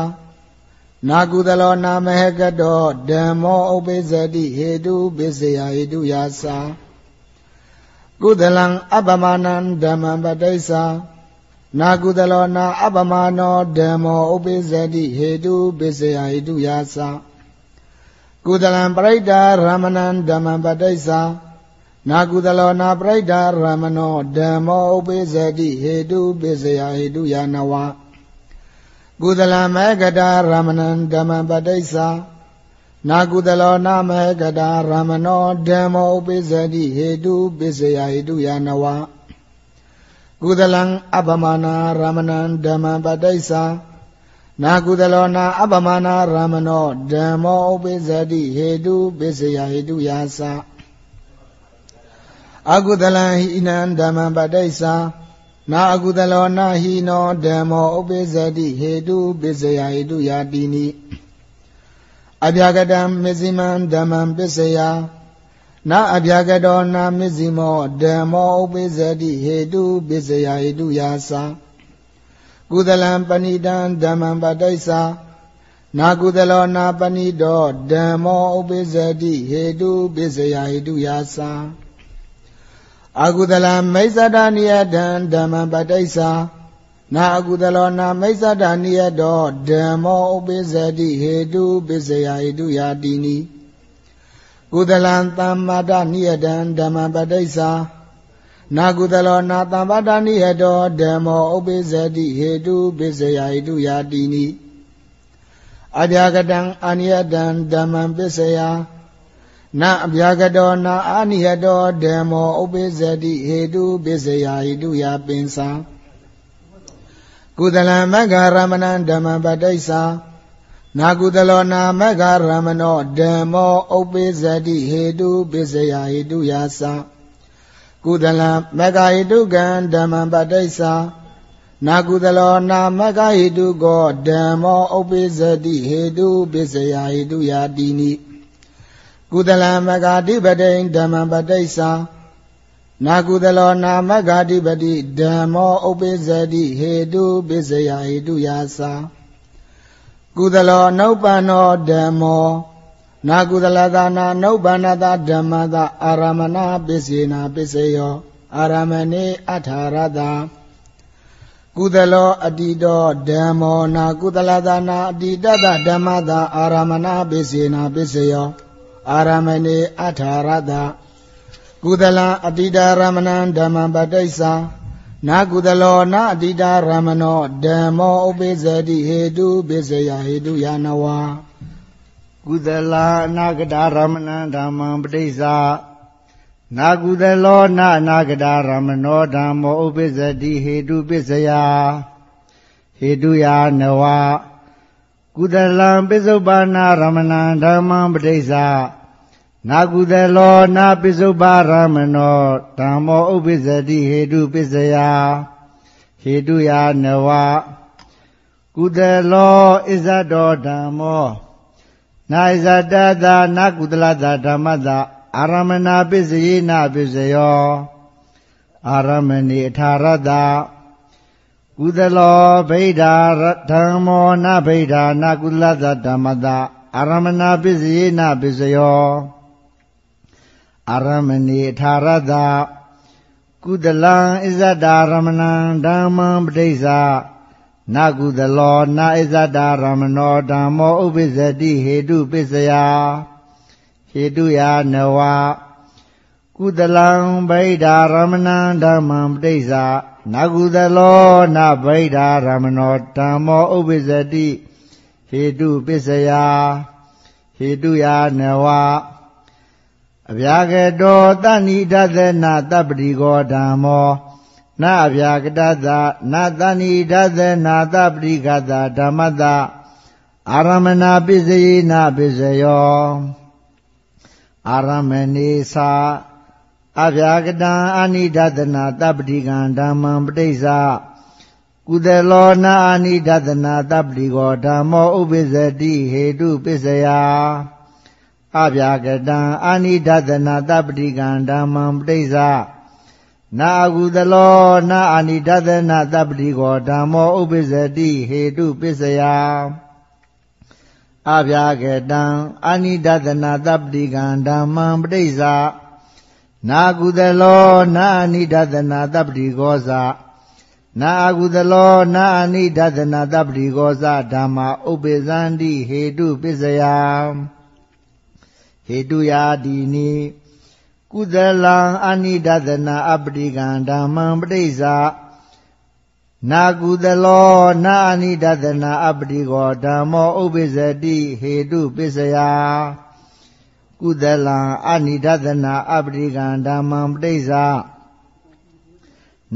နာကုသလောနာမဟကတောဓမ္မောဥပိစ္ဆတိဟေတုပိစ္ဆေယဟေတုယာစာကုသလံအပမနံဓမ္မပတိစ္ဆာနာကုသလောနာအပမနောဓမ္မောဥပိစ္ဆတိဟေတုပိစ္ဆေယဟေတုယာစာကုသလံပရိဒာရမဏံဓမ္မပတိစ္ဆာနာကုသလောနာပရိဒာရမနောဓမ္မောဥပိစ္ဆတိဟေတုပိစ္ဆေယဟေတုယာနဝါကုသလမေကတာရမဏံဓမ္မပဋိစ္ဆာနာကုသလောနာမေကတာရမဏောဓမ္မောဥပိစ္ဆတိဟေတုပိစ္ဆယဟေတုယနဝကုသလံအပမနာရမဏံဓမ္မပဋိစ္ဆာနာကုသလောနာအပမနာရမဏောဓမ္မောဥပိစ္ဆတိဟေတုပိစ္ဆယဟေတုယာသအကုသလံဟိနံဓမ္မပဋိစ္ဆာနာအကုသလောနာဟိနောဓမ္မောဥပိစ္ဆတိဟေတုပစ္စယဟေတုယာတိနိအဗျာကတံမဇ္ဈိမံဓမ္မံပစ္စယနာအဗျာကတောနာမဇ္ဈိမောဓမ္မောဥပိစ္ဆတိဟေတုပစ္စယဟေတုယာစာကုသလံပဏိတံဓမ္မံပတိစ္ဆာနာကုသလောနာပဏိတောဓမ္မောဥပိစ္ဆတိဟေတုပစ္စယဟေတုယာစာအာကုသလမိစ္ဆဒနိယတံဓမ္မပဋိစ္ဆာနာအကုသလောနာမိစ္ဆဒနိယတောဓမ္မောဥပိစ္ဆတိဟေတုပိစ္ဆယဟေတုယာတိနိကုသလံသမ္မာဒနိယတံဓမ္မပဋိစ္ဆာနာကုသလောနာသမ္မာဒနိယတောဓမ္မောဥပိစ္ဆတိဟေတုပိစ္ဆယဟေတုယာတိနိအဗျာကတံအာနိယတံဓမ္မံပိစ္ဆယာနာအပြာကတော်နာအာနိယတော်ဓမ္မောဥပိစ္ဆတိဟေတုပိစ္ဆယာဟိတုယပင်စာကုသလံမဂ္ဂရမဏံဓမ္မပတိစ္ဆာနာကုသလောနာမဂ္ဂရမဏောဓမ္မောဥပိစ္ဆတိဟေတုပိစ္ဆယာဟိတုယသကုသလံမဂ္ဂဟိတုကံဓမ္မပတိစ္ဆာနာကုသလောနာမဂ္ဂဟိတုကောဓမ္မောဥပိစ္ဆတိဟေတုပိစ္ဆယာဟိတုယတိနိကုသလံမဂာတိပတိဓမ္မပတိစ္ဆာနာကုသလောနာမဂာတိပတိဓမ္မောဥပိစ္ဆတိဟေတုပိစ္ဆယဟေတုယာသာကုသလောနုပ္ပန္နောဓမ္မောနာကုသလသာနာနုပ္ပန္နတာဓမ္မတာအာရမဏပိစေနာပိစေယောအာရမဏေအထာရတာကုသလောအတိတောဓမ္မောနာကုသလသာနာအတိတတဓမ္မတာအာရမဏပိစေနာပိစေယောအာရမဏေအထာရတကုသလံအတိတာရမဏံဓမ္မပတိစ္ဆာနာကုသလောနာအတိတာရမဏောဓမ္မောဥပိစ္ဆတိဟေတုပိစ္ဆယဟေတုယနဝါကုသလံအနာကတာရမဏံဓမ္မံပတိစ္ဆာနာကုသလောနာအနာကတာရမဏောဓမ္မောဥပိစ္ဆတိဟေတုပိစ္ဆယဟေတုယနဝါကုသလံပိစုပ္ပနာရမဏံဓမ္မံပဋိစ္စနာကုသလော နာပိစုပ္ပရမနောဓမ္မောဥပ္ပစ္စတိဟေတုပစ္စယဟေတုယာနဝကုသလောဣဇတောဓမ္မောနာဣဇတတာနာကုသလတာဓမ္မတာအာရမဏပစ္စယေနာပစ္စယောအာရမဏိအထာရတ္တကုသလောဗိဓာဓမ္မောနဗိဓာနကုလသဓမ္မတာအာရမဏပစ္စယေနပစ္စယောအာရမဏေထာရတကုသလံဣဇဒာရမဏံဓမ္မံပဋိစ္ဆာနကုသလောနဣဇဒာရမဏောဓမ္မောဥပိစ္ဆတိဟေတုပစ္စယာဟေတုယာနဝကုသလံဗိဓာရမဏံဓမ္မံပဋိစ္ဆာနာကုသလောနဗိဓာရမနောဓမ္မောဥပိစတိဟေတုပစ္စယဟေတုယာနဝအဗျာကတောတဏိဒသနာတပ္ပတိကောဓမ္မောနာအဗျာကတသနာတဏိဒသနာတပ္ပတိကသဓမ္မတအာရမဏပစ္စယေနာပစ္စယောအာရမဏေသာအဗျာကတံအာနိဒသနာတပ္ပတိကံဓမ္မံပဋိစ္စကုသလောနာအာနိဒသနာတပ္ပတိကောဓမ္မောဥပိစ္ဆတိဟေတုပစ္စယအဗျာကတံအာနိဒသနာတပ္ပတိကံဓမ္မံပဋိစ္စနာကုသလောနာအာနိဒသနာတပ္ပတိကောဓမ္မောဥပိစ္ဆတိဟေတုပစ္စယအဗျာကတံအာနိဒသနာတပ္ပတိကံဓမ္မံပဋိစ္စနာကုသလောနာအနိဒသနာတပ္ပိဂောဇာနာအကုသလောနာအနိဒသနာတပ္ပိဂောဇာဓမ္မာဥပိသန္တိဟေတုပစ္စယဟေတုယာဒီနိကုသလံအနိဒသနာ အပ္ပိကံဓမ္မံပဋိစ္စာနာကုသလောနာအနိဒသနာအပ္ပိကောဓမ္မောဥပိစတိဟေတုပစ္စယကုသလံအနိဒသနာအပရိကံဓမ္မံပဋိစ္ဆာ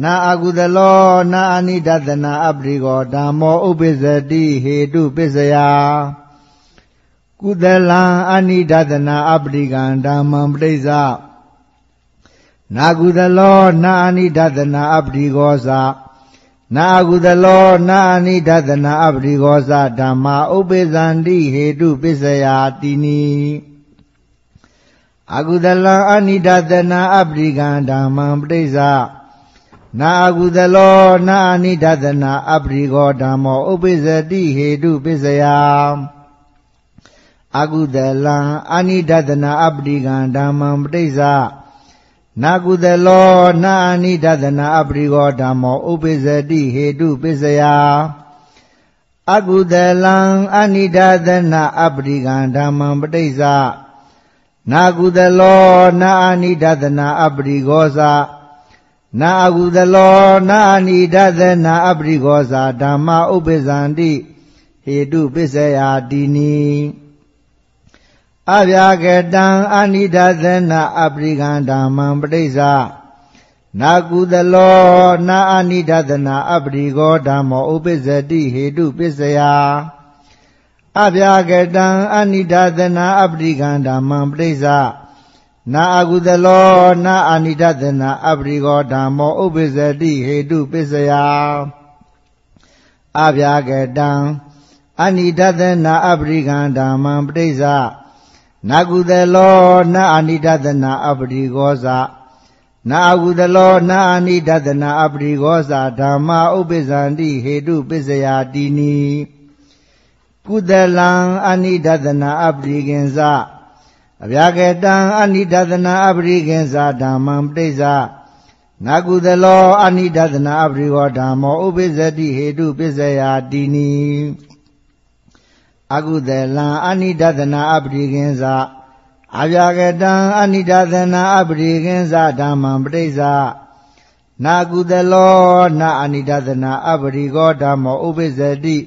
နာအကုသလောနာအနိဒသနာအပရိကောဓမ္မောဥပိစ္ဆတိဟေတုပစ္စယကုသလံအနိဒသနာအပရိကံဓမ္မံပဋိစ္ဆာနာကုသလော နာအနိဒသနာအပရိကောသနာအကုသလောနာအနိဒသနာအပရိကောသဓမ္မာဥပိစ္ဆန္တိဟေတုပစ္စယတိနီအာကုသလံအနိဒသနာအပရိကံဓမ္မံပဋိစ္စနာအာကုသလောနာအနိဒသနာ အပရိကောဓမ္မောဥပိစ္ဆတိဟေတုပစ္စယအာကုသလံအနိဒသနာအပရိကံဓမ္မံပဋိစ္စနာကုသလောနာအနိဒသနာ အပရိကောဓမ္မောဥပိစ္ဆတိဟေတုပစ္စယအကုသလံအနိဒသနာအပရိကံဓမ္မံပဋိစ္စနာကုသလောနာအာနိဒသနာအပရိဂောဇာနာအကုသလောနာအာနိဒသနာအပရိဂောဇာဓမ္မဥပိသန္တိဟေတုပစ္စယာတိနိအဗျာကတံအာနိဒသနာအပရိကံဓမ္မံပဋိစ္စာနာကုသလောနာအာနိဒသနာအပရိဂောဓမ္မောဥပိသတိဟေတုပစ္စယာအဗျာကတံအနိဒသနာ အပရိကံဓမ္မံပြိစ္ဆနာအကုသလောနာအနိဒသနာအပရိကောဓမ္မောဥပိစတိဟေတုပိစယအဗျာကတံအနိဒသနာအပရိကံဓမ္မံပြိစ္ဆနာကုသလောနာအနိဒသနာအပရိကောဇာနာအကုသလောနာအနိဒသနာအပရိကောဇာဓမ္မဥပိစန္တိဟေတုပိစယတိနီကုသလံအနိဒသနာအပရိကင်္စအဗျာကေတံအနိဒသနာအပရိကင်္စဓမ္မံပဋိစ္စနာကုသလော အနိဒသနာအပရိဝဓမ္မောဥပိစ္ဆတိဟေတုပစ္စယာတိနိအကုသလံအနိဒသနာအပရိကင်္စအဗျာကတံအနိဒသနာအပရိကင်္စဓမ္မံပဋိစ္စနာကုသလောနာအနိဒသနာအပရိကောဓမ္မောဥပိစ္ဆတိ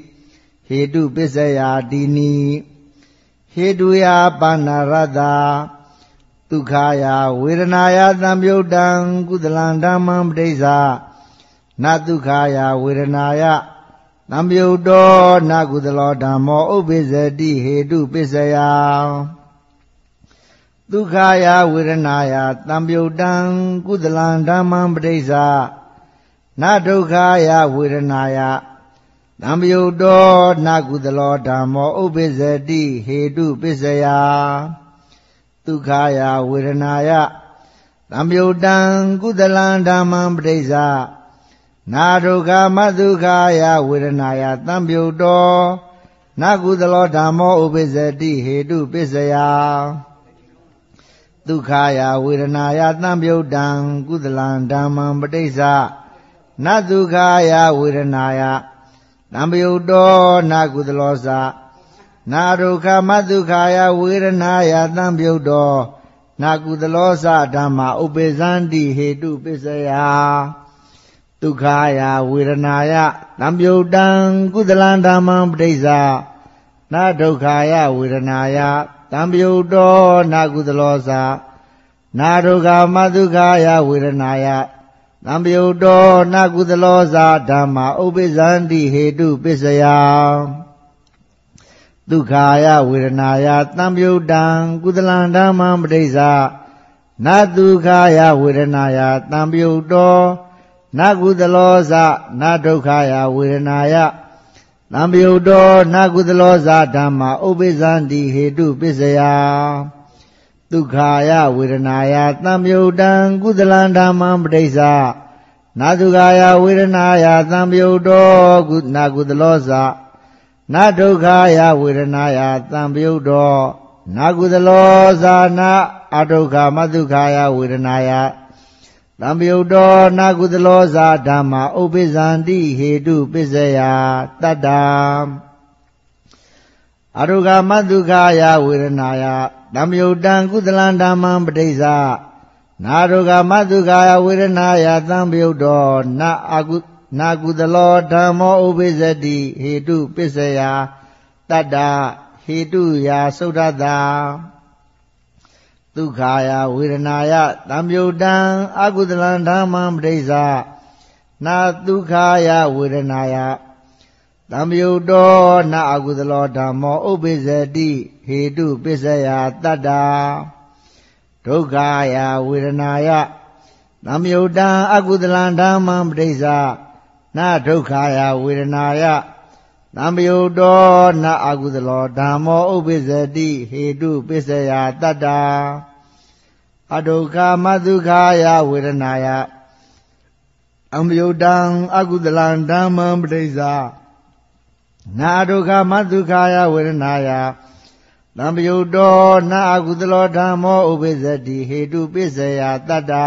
ဟေတုပစ္စယာတိနိဟေတုယာပါဏရတာဒုက္ခယာဝေဒနာယာသံယုတ်တံကုသလံဓမ္မံပဋိစ္ဆာနဒုက္ခယာဝေဒနာယသံယုတ်တောနကုသလောဓမ္မောဥပ္ပစ္စတိဟေတုပစ္စယာဒုက္ခယာဝေဒနာယာသံယုတ်တံကုသလံဓမ္မံပဋိစ္ဆာနဒုက္ခယာဝေဒနာယာတံပယုတ်တော်နာကုသလောဓမ္မောဥပိစ္စတိဟေတုပစ္စယဒုက္ခယဝေဒနာယတံပယုတ်တံကုသလံဓမ္မံပဋိစ္စနာဒုက္ခမဒုက္ခယဝေဒနာယတံပယုတ်တော်နာကုသလောဓမ္မောဥပိစ္စတိဟေတုပစ္စယဒုက္ခယဝေဒနာယတံပယုတ်တံကုသလံဓမ္မံပဋိစ္စနာဒုက္ခယဝေဒနာယတံပယုတ်တော်နာကုသလောစနာဒုက္ခမတုခာယဝေရဏာယတံပယုတ်တော်နာကုသလောစဓမ္မဥပေဇန္တိဟေတုပစ္စယဒုက္ခာယဝေရဏာယတံပယုတ်တံကုသလံဓမ္မံပဋိစ္စာနာဒုက္ခာယဝေရဏာယတံပယုတ်တော်နာကုသလောစနာဒုက္ခမတုခာယဝေရဏာယသံပယုတ်တော်နာကုသလောဇာဓမ္မာဥပိသန္တိဟေတုပစ္စယဒုက္ခာယဝေဒနာယသံပယုတ်တံကုသလံဓမ္မံပဋိစ္စာနာဒုက္ခာယဝေဒနာယသံပယုတ်တော်နာကုသလောဇာနာဒုက္ခာယဝေဒနာယသံပယုတ်တော်နာကုသလောဇာဓမ္မာဥပိသန္တိဟေတုပစ္စယဒုက္ခာယဝေဒနာယသံယုတ်တံကုသလံဓမ္မံပဋိစ္ဆာနာဒုက္ခာယဝေဒနာယသံယုတ်တောကုနာကုသလောဇာနာဒုက္ခာယဝေဒနာယသံယုတ်တောနာကုသလောဇာနာအဒုက္ခမဒုက္ခာယဝေဒနာယသံယုတ်တောနာကုသလောဇာဓမ္မဥပိ္ပဇန္တိဟေတုပစ္စယတတ္တံအရုကမတုခာယဝေရဏာယဓမ္မယုတ်တံကုသလံဓမ္မံပဋိစ္စနာရုကမတုခာယဝေရဏာယသံပယုတ်တော်နာအကုနာကုသလောဓမ္မောဥပိစ္စတိဟေတုပစ္စယတတ္တဟေတုယာသုဒ္ဓတာဒုက္ခာယဝေဒနာယသံယုတံအကုသလံဓမ္မံပဋိစ္စနာဒုက္ခာယဝေဒနာယတံယုတ်တော်နာအကုသလောဓမ္မောဥပိစ္စတိဟေတုပစ္စယတတ္တာဒုက္ခယဝေဒနာယတံယုတ်တံအကုသလံဓမ္မံပဋိစ္စနာဒုက္ခယဝေဒနာယတံယုတ်တော်နာအကုသလောဓမ္မောဥပိစ္စတိဟေတုပစ္စယတတ္တာအဒုက္ခမတုခာယဝေဒနာယအံယုတ်တံအကုသလံဓမ္မံပဋိစ္စနာဒုက္ခမတုခာယဝေဒနာယတံပယုတောနာအကုသလောဓမ္မောဥပိစ္ဆတိဟေတုပိစ္ဆေယတတ္တာ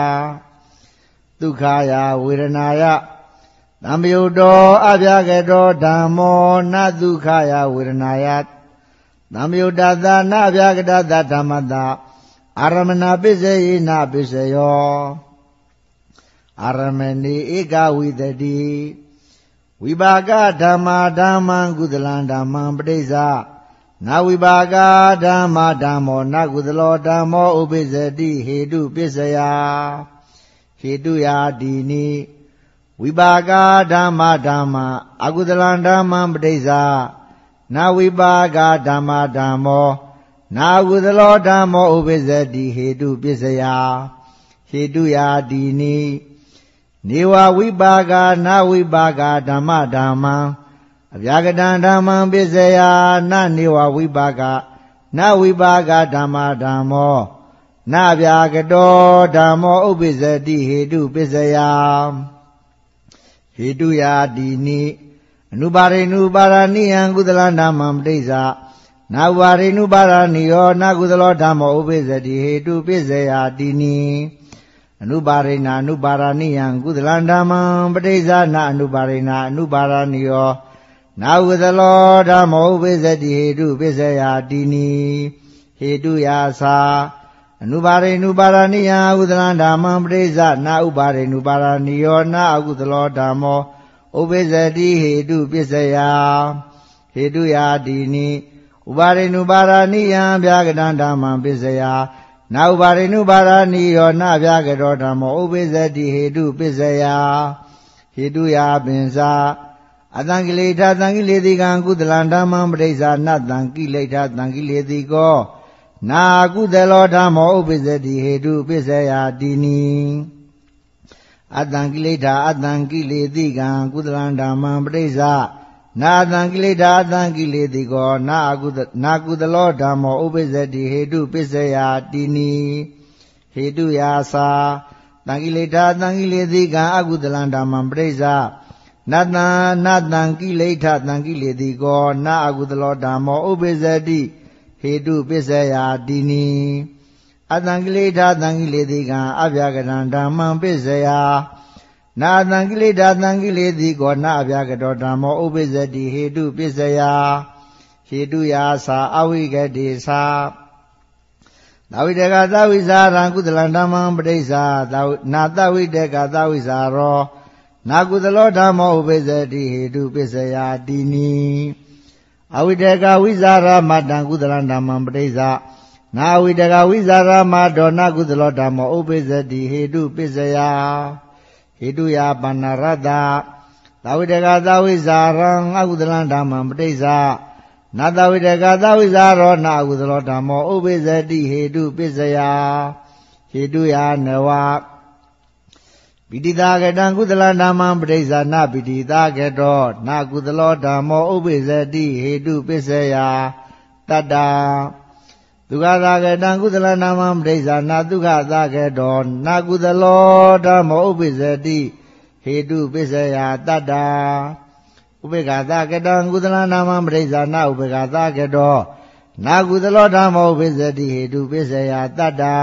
ဒုက္ခယဝေဒနာယတံပယုတော အပြာကေတောဓမ္မောနဒုက္ခယဝေဒနာယတံပယုတသာနာအပြာကတသဓမ္မတအာရမဏပိစ္ဆေယနာပိစ္ဆေယောအာရမဏိဧကဝိတတိဝိပါကဓမ္မာဓမ္မံကုသလံဓမ္မံပဋိစ္စနာဝိပါကဓမ္မာဓမ္မောနာကုသလောဓမ္မောဥပိစ္ဆတိဟေတုပစ္စယဟေတုယာဒီနိဝိပါကဓမ္မာဓမ္မာအကုသလံဓမ္မံပဋိစ္စနာဝိပါကဓမ္မာဓမ္မောနာကုသလောဓမ္မောဥပိစ္ဆတိဟေတုပစ္စယဟေတုယာဒီနိနေဝဝိပါကနာဝိပါကဓမ္မဓမ္မံအဗျာကတံဓမ္မံပစ္စယာနနေဝဝိပါကနာဝိပါကဓမ္မဓမ္မောနဗျာကတောဓမ္မောဥပ္ပစ္စတိဟေတုပစ္စယာဟေတုယာတိနိအနုပါရိနုပါရဏိယံကုသလဓမ္မံပဋိစ္စာနာဝါရိနုပါရဏိယောနာကုသလောဓမ္မောဥပ္ပစ္စတိဟေတုပစ္စယာတိနိအနုပါရိဏအနုပါရဏိယံကုသလန္ဓမ္မံပဋိဇာနာအနုပါရိဏအနုပါရဏိယောနာဝသလောဓမ္မောပိစတိဟေတုပိစယာတိနိဟေတုယာသာအနုပါရိနုပါရဏိယဥဒရံဓမ္မံပရိစ္ဆနာဥပါရိနုပါရဏိယောနာအကုသလောဓမ္မောဥပိစတိဟေတုပစ္စယဟေတုယာတိနိဥပါရိနုပါရဏိယဗျာကတံဓမ္မံပစ္စယနာဥပါရိနုပါဒာနိယောနဗျာကရောဓမ္မောဥပိစ္ဆတိဟေတုပစ္စယဟေတုယာပင်စာအတံကိလေသာတံကိလေသီကံကုသလံဓမ္မံပရိစ္ဆာနတံကိလေသာတံကိလေသီကောနာကုသလောဓမ္မောဥပိစ္ဆတိဟေတုပစ္စယတိနိအတံကိလေသာအတံကိလေသီကံကုသလံဓမ္မံပရိစ္ဆာနာအတံကိလေသာအတံကိလေတိကောနာအကုနာကုသလောဓမ္မောဥပိစ္ဆတိဟေတုပစ္စယတိနိဟေတုယာသာတံကိလေသာတံကိလေတိကံအကုသလံဓမ္မံပရိစ္ဆနတံနတံကိလေထတံကိလေတိကောနာအကုသလောဓမ္မောဥပိစ္ဆတိဟေတုပစ္စယတိနိအတံကိလေသာတံကိလေတိကံအဗျာကရံဓမ္မံပစ္စယနာတံကိလေသာတံကိလေသီကောနာအဗျာကတောဓမ္မောဥပိစ္ဆတိဟေတုပစ္စယဟေတုယာသာအဝိကတိသာသဝိတကသဝိဇာရံကုသလံဓမ္မံပဋိစ္ဆာနာသဝိတကသဝိဇာရောနာကုသလောဓမ္မောဥပိစ္ဆတိဟေတုပစ္စယတိနိအဝိတကဝိဇာရမတံကုသလံဓမ္မံပဋိစ္ဆာနာဝိတကဝိဇာရမဒေါနာကုသလောဓမ္မောဥပိစ္ဆတိဟေတုပစ္စယဟိတုယပဏရတ္တသာဝိတကသာဝိဇာရံအကုသလံဓမ္မံပဋိစ္ဆာနာသဝိတကသာဝိဇာရောနာအကုသလောဓမ္မောဥပိစ္ဆတိဟိတုပိစ္ဆယာဟိတုယနဝပိတိတာကတံကုသလဓမ္မံပဋိစ္ဆာနာပိတိတာကတောနာကုသလောဓမ္မောဥပိစ္ဆတိဟိတုပိစ္ဆယာတတ္တာဒုက္ခသာကတံကုသလနာမပဋိစ္ဆာနာဒုက္ခသာကတောနာကုသလောဓမ္မောဥပိစ္ဆတိဟေတုပိစ္ဆယတတ္တာဥပေက္ခသာကတံကုသလနာမပဋိစ္ဆာနာဥပေက္ခသာကတောနာကုသလောဓမ္မောဥပိစ္ဆတိဟေတုပိစ္ဆယတတ္တာ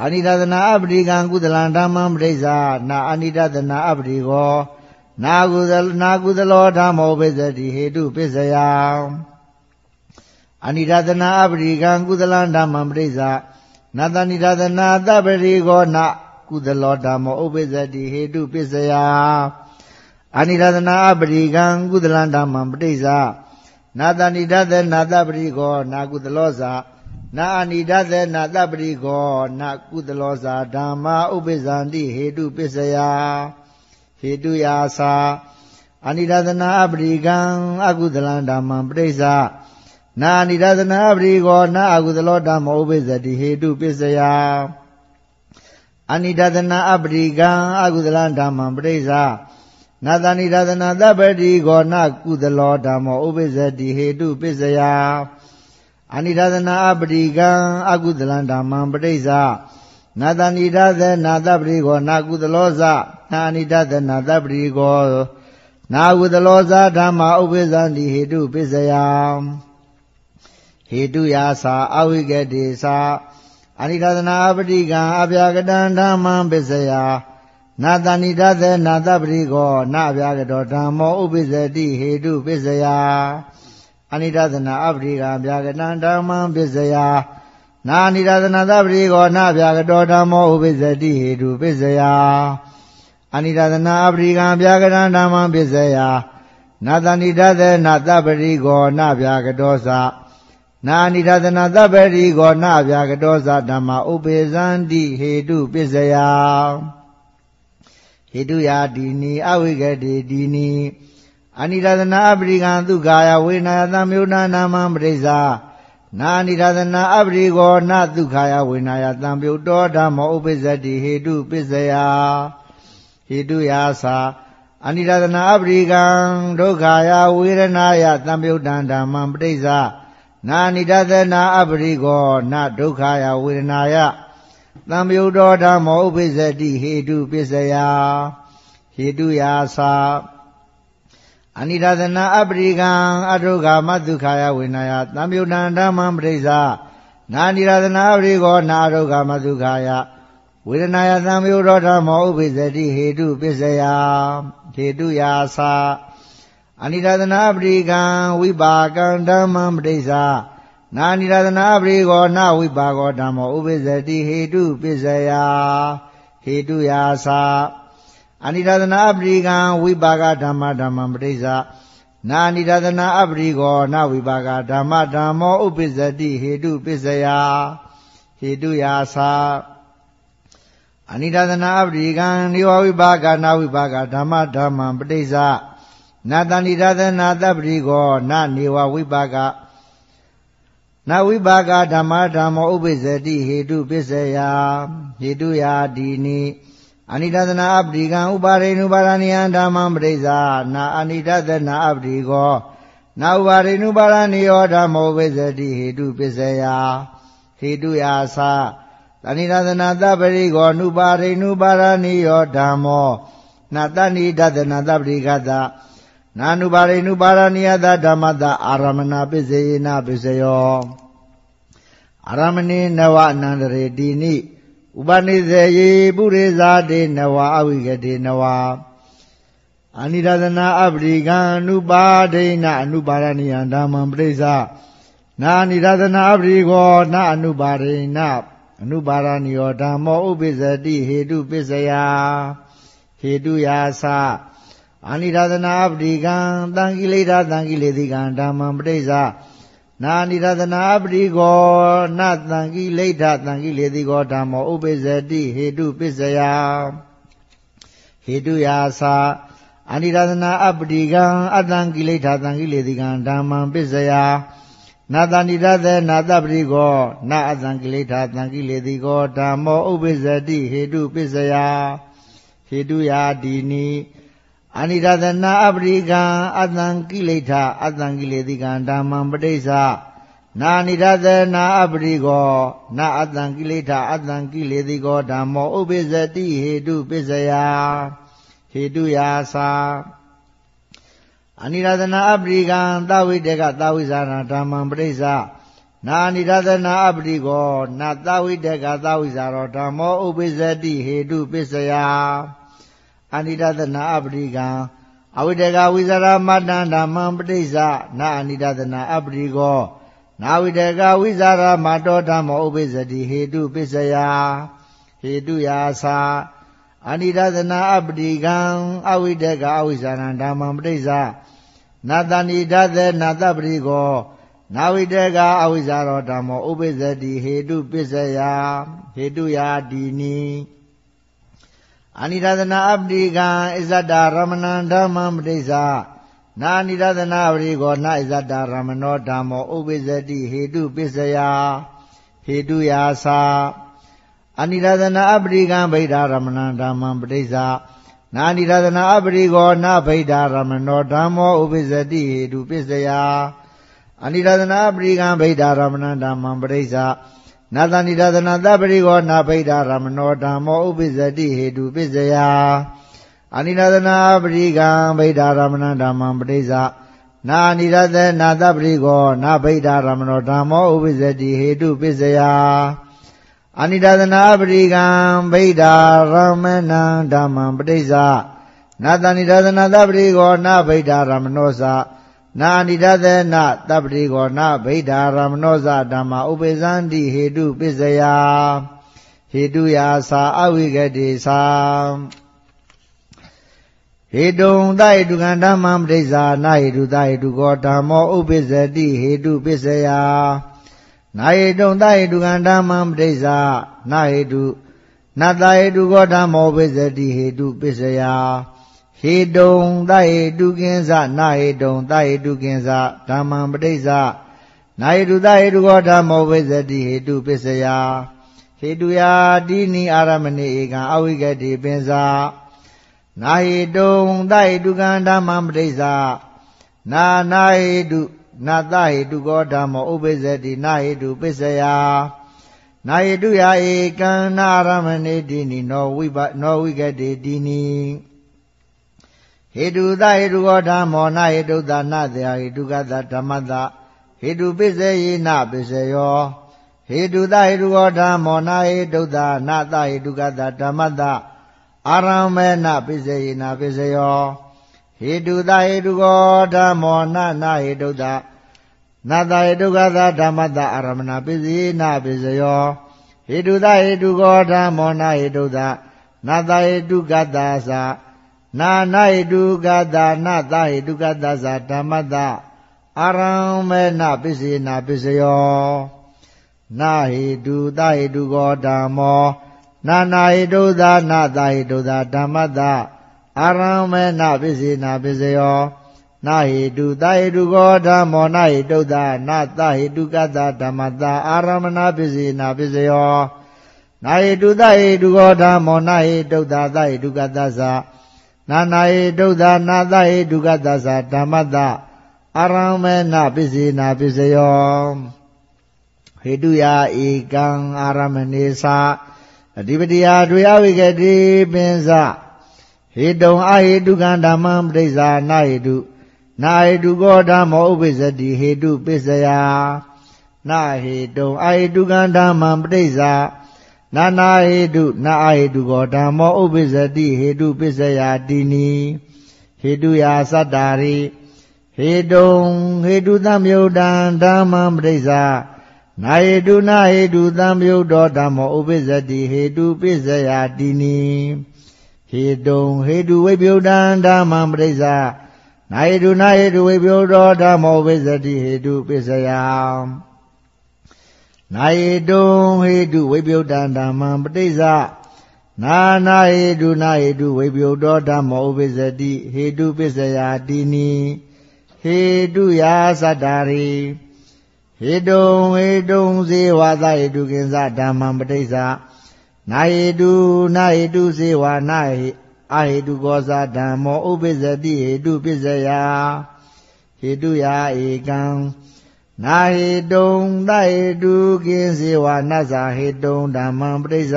အာနိဒသနာအပရိကံကုသလံဓမ္မံပရိစ္ဆာနာအာနိဒသနာအပရိကောနာကုသနာကုသလောဓမ္မောပိစ္ဆတိဟေတုပိစ္ဆယံအနိဒသနာအပရိကံကုသလံဓမ္မံပရိစ္ဆာနာတဏိဒသနာသပရိဂောနကုသလောဓမ္မောဥပိစ္ဆတိဟေတုပစ္စယအနိဒသနာအပရိကံကုသလံဓမ္မံပရိစ္ဆာနာတဏိဒသနာသပရိဂောနကုသလောဇာနာအနိဒသနာသပရိဂောနကုသလောဇာဓမ္မာဥပိစ္ဆန္တိဟေတုပစ္စယဟေတုယာသာအနိဒသနာအပရိကံအကုသလံဓမ္မံပရိစ္ဆာနာနိဒသနာပရိခောနာအကုသလောဓမ္မောဥပိသတိဟေတုပစ္စယအနိဒသနာအပရိကံအကုသလဓမ္မံပရိစ္ဆာနာသနိဒသနာသဗ္ဗတိခော နာကုသလောဓမ္မောဥပိသတိဟေတုပစ္စယအနိဒသနာအပရိကံအကုသလဓမ္မံပရိစ္ဆာနာသနိဒသနာသဗ္ဗတိခောနာကုသလောဇနာနိဒသနာသဗ္ဗတိခောနာကုသလောဇဓမ္မဥပိသတိဟေတုပစ္စယဟေတုယာသာအဝိကတိသာအာရိဒသနာပတိကံအဗျာကတံဓမ္မံပစ္စယနာတဏိဒသေနာတပရိကောနာဗျာကတောဓမ္မောဥပိစ္စတိဟေတုပစ္စယအာနိဒသနာအပရိကံဗျာကတံဓမ္မံပစ္စယနာနိဒသနာတပရိကောနာဗျာကတောဓမ္မောဥပိစ္စတိဟေတုပစ္စယအာနိဒသနာအပရိကံဗျာကတံဓမ္မံပစ္စယနာတဏိဒသေနာတပရိကောနာဗျာကတောသာနာနိဒသနာသဗ္ဗရိဂောနာဗျာကတောဇာဓမ္မဥပေဇန္တိဟေတုပစ္စယဟေတုယာဒီနီအဝိကတိဒီနီအနိဒသနာအပရိကံသူကာယဝေနာယသမြုနာနာမပရိစ္ဆာနာနိဒသနာအပရိဂောနာသူခာယဝေနာယသံပြုတ်တော်ဓမ္မောဥပိစ္ဆတိဟေတုပစ္စယဟေတုယာသာအနိဒသနာအပရိကံဒုက္ခာယဝေရဏယသံပြုတ်တံဓမ္မံပဋိစ္ဆာနာနိဒသနာ အပရိကောနဒုက္ခယဝေဒနာယသံယုတ်တော်ဓမ္မောဥပိစ္စတိဟေတုပစ္စယဟေတုယာသာအနိဒသနာ အပရိကံအဒုက္ခမဒုက္ခယဝေဒနာယသံယုတ်တံဓမ္မံပရိစ္ဆာနာနိဒသနာ အပရိကောနာဒုက္ခမဒုက္ခယဝေဒနာယသံယုတ်တော်ဓမ္မောဥပိစ္စတိဟေတုပစ္စယဟေတုယာသာအနိဒသနာပရိကံဝိပါကံဓမ္မံပဋိစ္စနာနိဒသနာပရိကောနဝိပါကောဓမ္မောဥပိစ္ဆတိဟေတုပစ္စယဟေတုယာသာအနိဒသနာပရိကံဝိပါကဓမ္မဓမ္မံပဋိစ္စနာနိဒသနာအပရိကောနဝိပါကဓမ္မဓမ္မောဥပိစ္ဆတိဟေတုပစ္စယဟေတုယာသာအနိဒသနာပရိကံနိဝဝိပါကနာဝိပါကဓမ္မဓမ္မံပဋိစ္စနာတန္တိရသနာတပ္ပရိကောနာနေဝဝိပါကနာဝိပါကဓမ္မဓမ္မောဥပိစ္ဆတိဟေတုပစ္စယဟေတုယာဒီနိအနိဒသနာအပ္ပရိကံဥပါရိနုပါရဏိယံဓမ္မံပရိစ္ဆာနာအနိဒသနာအပ္ပရိကောနာဥပါရိနုပါရဏိယောဓမ္မောဥပိစ္ဆတိဟေတုပစ္စယဟေတုယာသတဏိဒသနာတပ္ပရိကောနုပါရိနုပါရဏိယောဓမ္မောနာတဏိဒသနာတပ္ပရိကတ္တနာနုပါရိနုပါရဏိယတာဓမ္မတာအာရမဏပိစေယနာပိစယောအာရမဏိနဝအနန္တရေတိနိဥပနိစေယေပုရိဇာတိနဝအဝိကတိနဝအာနိဒသနာအပရိကံအနုပါဒိနအနုပါရဏိယဓမ္မံပိစ္ဆာနာနိဒသနာအပရိကောနာအနုပါရိနအနုပါရဏိယောဓမ္မောဥပိစတိဟေတုပစ္စယဟေတုယာသအာနိဒသနာပတိကံတံကိလေသာတံကိလေသိကံဓမ္မံပဋိစ္စနာနိဒသနာပတိကောနတံကိလေသာတံကိလေသိကောဓမ္မောဥပိစ္ဆတိဟေတုပစ္စယဟေတုယာသာအာနိဒသနာအပတိကံအတံကိလေသာတံကိလေသိကံဓမ္မံပစ္စယနာတဏိဒသေနာတပတိကောနာအတံကိလေသာတံကိလေသိကောဓမ္မောဥပိစ္ဆတိဟေတုပစ္စယဟေတုယာဒီနိအနိဒသနာအပရိကံအတံကိလေသာအတံကိလေသိကံဓမ္မံပဋိစ္စနာနိဒသနာအပရိကော နာအတံကိလေသာအတံကိလေသိကောဓမ္မောဥပိစ္စတိဟေတုပစ္စယဟေတုယာသာအနိဒသနာအပရိကံသဝိတေကသဝိဇာနာဓမ္မံပဋိစ္စနာနိဒသနာအပရိကော နာသဝိတေကသဝိဇာရောဓမ္မောဥပိစ္စတိဟေတုပစ္စယအာနိတသနာအပရိကံအဝိတကဝိဇရာမတ္တဓမ္မံပဋိစ္စနာအာနိတသနာအပရိကောနာဝိတကဝိဇရာမတောဓမ္မောဥပိစတိဟေတုပစ္စယဟေတုယာသာအာနိဒသနာအပတိကံအဝိတကအဝိဇာဏဓမ္မံပဋိစ္စနာတဏိဒသေနာတပရိကောနာဝိတကအဝိဇာရောဓမ္မောဥပိစတိဟေတုပစ္စယဟေတုယာဒီနီအာနိဒသနာအပတိကံဣဇတရမဏံဓမ္မံပတိစ္ဆာနာနိဒသနာပရိကောနာဣဇတရမဏောဓမ္မောဥပိစ္ဆတိဟေတုပစ္စယဟေတုယာသာအာနိဒသနာအပတိကံဗိဓာရမဏံဓမ္မံပတိစ္ဆာနာနိဒသနာအပရိကောနာဗိဓာရမဏောဓမ္မောဥပိစ္ဆတိဟေတုပစ္စယအနိဒသနာပရိကံဗိဓာရမဏံဓမ္မံပတိစ္ဆာနာသနိဒသနာသပရိကောနာဘိဒရမနောဓမ္မောဥပိသတိဟေတုပိစယအာနိဒသနာပရိကံဘိဒရမနဓမ္မံပရိစ္ဆနာနိဒသနာသပရိကောနာဘိဒရမနောဓမ္မောဥပိသတိဟေတုပိစယအာနိဒသနာပရိကံဘိဒရမနဓမ္မံပရိစ္ဆနာသနိဒသနာသပရိကောနာဘိဒရမနောသာနာနိဒသေနတပ္ပတိကောနာဗိဓာရမနောဇဓမ္မဥပိသန္တိဟေတုပစ္စယဟေတုယာသာအဝိကတိသာဟေတုံတဟေတုကံဓမ္မပရိစ္ဆာနာဟေတုတဟေတုကောဓမ္မောဥပိစ္စတိဟေတုပစ္စယနာဟေတုံတဟေတုကံဓမ္မပရိစ္ဆာနာဟေတုနတဟေတုကောဓမ္မောဥပိစ္စတိဟေတုပစ္စယဟေတုံတဟေတုကင်းစနာဟေတုံတဟေတုကင်းစဓမ္မံပဋိစ္စနာဟေတုတဟေတုကောဓမ္မောဝိဇ္ဇတိဟေတုပစ္စယဟေတုယာတိနိအာရမဏိဧကံအဝိကတိပင်စာနာဟေတုံတဟေတုကံဓမ္မံပဋိစ္စနာနာဟေတုနာတဟေတုကောဓမ္မောဥပိစ္ဆတိနာဟေတုပစ္စယနာဟေတုယာဧကံနာရမဏိတိနိနောဝိပနောဝိကတိတိနိဟေတုသဟေတုကောဓမ္မောနဟေတုသနသေဟေတုကသဓမ္မသဟေတုပစ္စေယိနပစ္စယောဟေတုသဟေတုကောဓမ္မောနဟေတုသနသဟေတုကသဓမ္မသအာရမေနပစ္စေယိနပစ္စယောဟေတုသဟေတုကောဓမ္မောနနဟေတုသနတဟေတုကသဓမ္မသအာရမဏပစ္စေယိနပစ္စယောဟေတုသဟေတုကောဓမ္မောနဟေတုသနတဟေတုကသသာနာနာဟိတုကတာနာတာဟိတုကတာသာဓမ္မတာအာရံမေနပိစေနာပိစယောနာဟိတုတာဟိတုကောဓမ္မောနာနာဟိတုသာနာတာဟိတုသာဓမ္မတာအာရံမေနပိစေနာပိစယောနာဟိတုတာဟိတုကောဓမ္မောနာဟိတုသာနာတာဟိတုကတာဓမ္မတာအာရမဏပိစေနာပိစယောနာဟိတုတာဟိတုကောဓမ္မောနာဟိတုသာတာဟိတုကတာသာနာနာယေဒုဒ္ဒနာသယေဒုက္ကသသာဓမ္မတအာရမေနပစ္စေနာပစ္စယောဟေတုယာဧကံအာရမနေသာအဓိပတိယာဒွေအဝိကတိပင်စဟေတုံအာဟေတုကံဓမ္မံပဋိဇာနာဟေတုနာဟေတုကောဓမ္မောဥပိစ္ဆတိဟေတုပစ္စယာနာဟေတုံအာဟေတုကံဓမ္မံပဋိဇာနာနာဟေတုနာအဟေတုကောဓမ္မောဥပိစ္ဆတိဟေတုပစ္စယာတိနိဟေတုယာသတ္တာရိဟေတုံဟေတုသံယုတ်တံဓမ္မံပရိစ္ဆာနာဟေတုနာဟေတုသံယုတ်တောဓမ္မောဥပိစ္ဆတိဟေတုပစ္စယာတိနိဟေတုံဟေတုဝိပယုတ်တံဓမ္မံပရိစ္ဆာနာဟေတုနာဟေတုဝိပယုတ်တောဓမ္မောဥပိစ္ဆတိဟေတုပစ္စယာနာယေတုံဟေတုဝိပယုတ္တဓမ္မံပဋိစ္စနာနာဟေတုနာဟေတုဝိပယုတ္တောဓမ္မောဥပိစ္စတိဟေတုပစ္စယာတိနိဟေတုယာသတ္တာရိဟေတုံဟေတုံဇေဝသဟေတုကင်္စဓမ္မံပဋိစ္စနာဟေတုနာဟေတုဇေဝနာဟေအာဟေတုကောဇာဓမ္မောဥပိစ္စတိဟေတုပစ္စယာဟေတုယာဧကံနာဟိတုံတိုက်တုကင်းစေဝနတ်စာဟိတုံဓမ္မံပရိစ္ဆ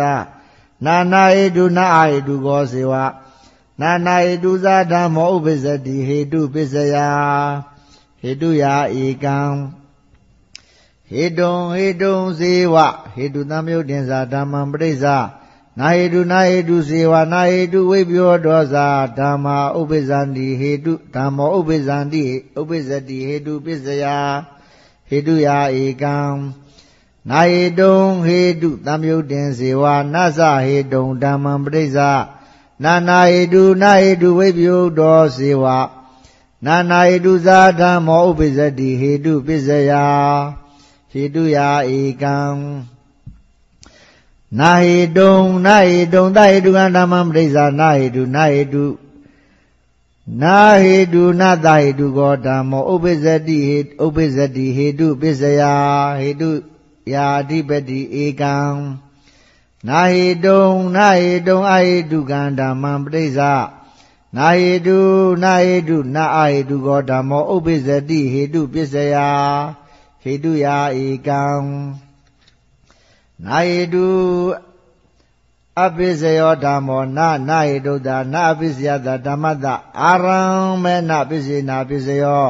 နာနာဟိတုနာအာဟိတုကောစေဝနာနာဟိတုသာဓမ္မောဥပိစ္စတိဟိတုပစ္စယဟိတုယာဧကံဟိတုံဟိတုံစေဝဟိတုသံယုတ်တင်စာဓမ္မံပရိစ္ဆနာဟိတုနာဟိတုစေဝနာဟိတုဝိပယောဒောစာဓမ္မာဥပိစ္ဆန္တိဟိတုဓမ္မောဥပိစ္ဆန္တိဥပိစ္စတိဟိတုပစ္စယဟေတုယာဧကံနာဟေတုံဟေတုသံယုတ်တင်ဇေဝနသဟေတုံဓမ္မံပရိစ္ဆနာနာဟေတုနာဟေတုဝိပယုတ်တော်ဇေဝနာနာဟေတုဇာဓမ္မောဥပိစ္ဆတိဟေတုပိစ္ဆယာဟေတုယာဧကံနာဟေတုံနာဟေတုံသဟေတုကဓမ္မံပရိစ္ဆာနာဟေတုနာဟေတုနာဟေတုနာတဟေတုကောဓမ္မောဥပိစ္ဆတိဟေဥပိစ္ဆတိဟေတုပစ္စယာဟေတုယာတိပတိဧကံနာဟေတုံနာဟေတုံအာဟေတုကံဓမ္မံပဋိစ္စနာဟေတုနာဟေတုနာအာဟေတုကောဓမ္မောဥပိစ္ဆတိဟေတုပစ္စယာဟေတုယာဧကံနာဟေတုအပိစယောဓမ္မောနာနာဟိတုဒ္ဒနာအပိစယတဓမ္မတအာရံမေနာပိစေနာပိစယော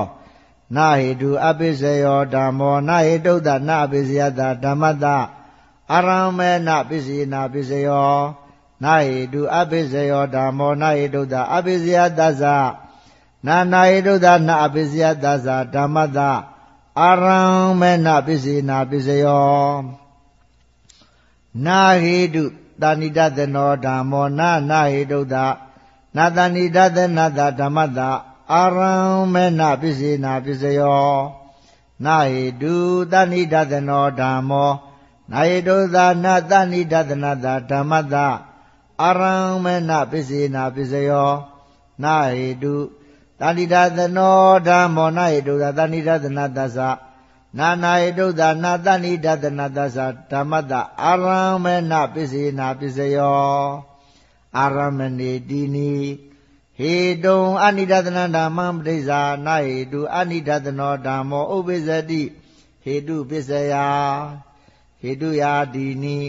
နာဟိတုအပိစယောဓမ္မောနာဟိတုဒ္ဒနာအပိစယတဓမ္မတအာရံမေနာပိစေနာပိစယောနာဟိတုအပိစယောဓမ္မောနာဟိတုဒ္ဒအပိစယတသနာနာဟိတုဒ္ဒနာအပိစယတသဓမ္မတအာရံမေနာပိစေနာပိစယောနာဟိတုတာဏိတသနောဓမ္မောနာနာဟိတုဒ္ဒနာတာဏိတသနတဓမ္မတာအာရံမေနပစ္စေနာပစ္စယောနာဟိတုတာဏိတသနောဓမ္မောနာဟိတုဒ္ဒနာတာဏိတသနတဓမ္မတာအာရံမေနပစ္စေနာပစ္စယောနာဟိတုတာဏိတသနောဓမ္မောနာဟိတုဒ္ဒတာဏိတသနတသနာနာယတုဒ္ဒနာတဏိဒသနာသသဓမ္မတအာရမဏပစ္စေနာပစ္စယောအာရမဏေတိနိဟေတုံ အနိဒသနဓမ္မံပဋိဇာနာဟေတုအနိဒသနောဓမ္မောဥပိစ္ဆတိဟေတုပစ္စယာဟေတုယာတိနိ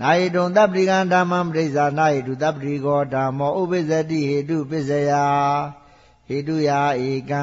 နာဟေတုံတပ္ပိကံဓမ္မံပဋိဇာနာဟေတုတပ္ပိကောဓမ္မောဥပိစ္ဆတိဟေတုပစ္စယာဟေတုယာဧကံ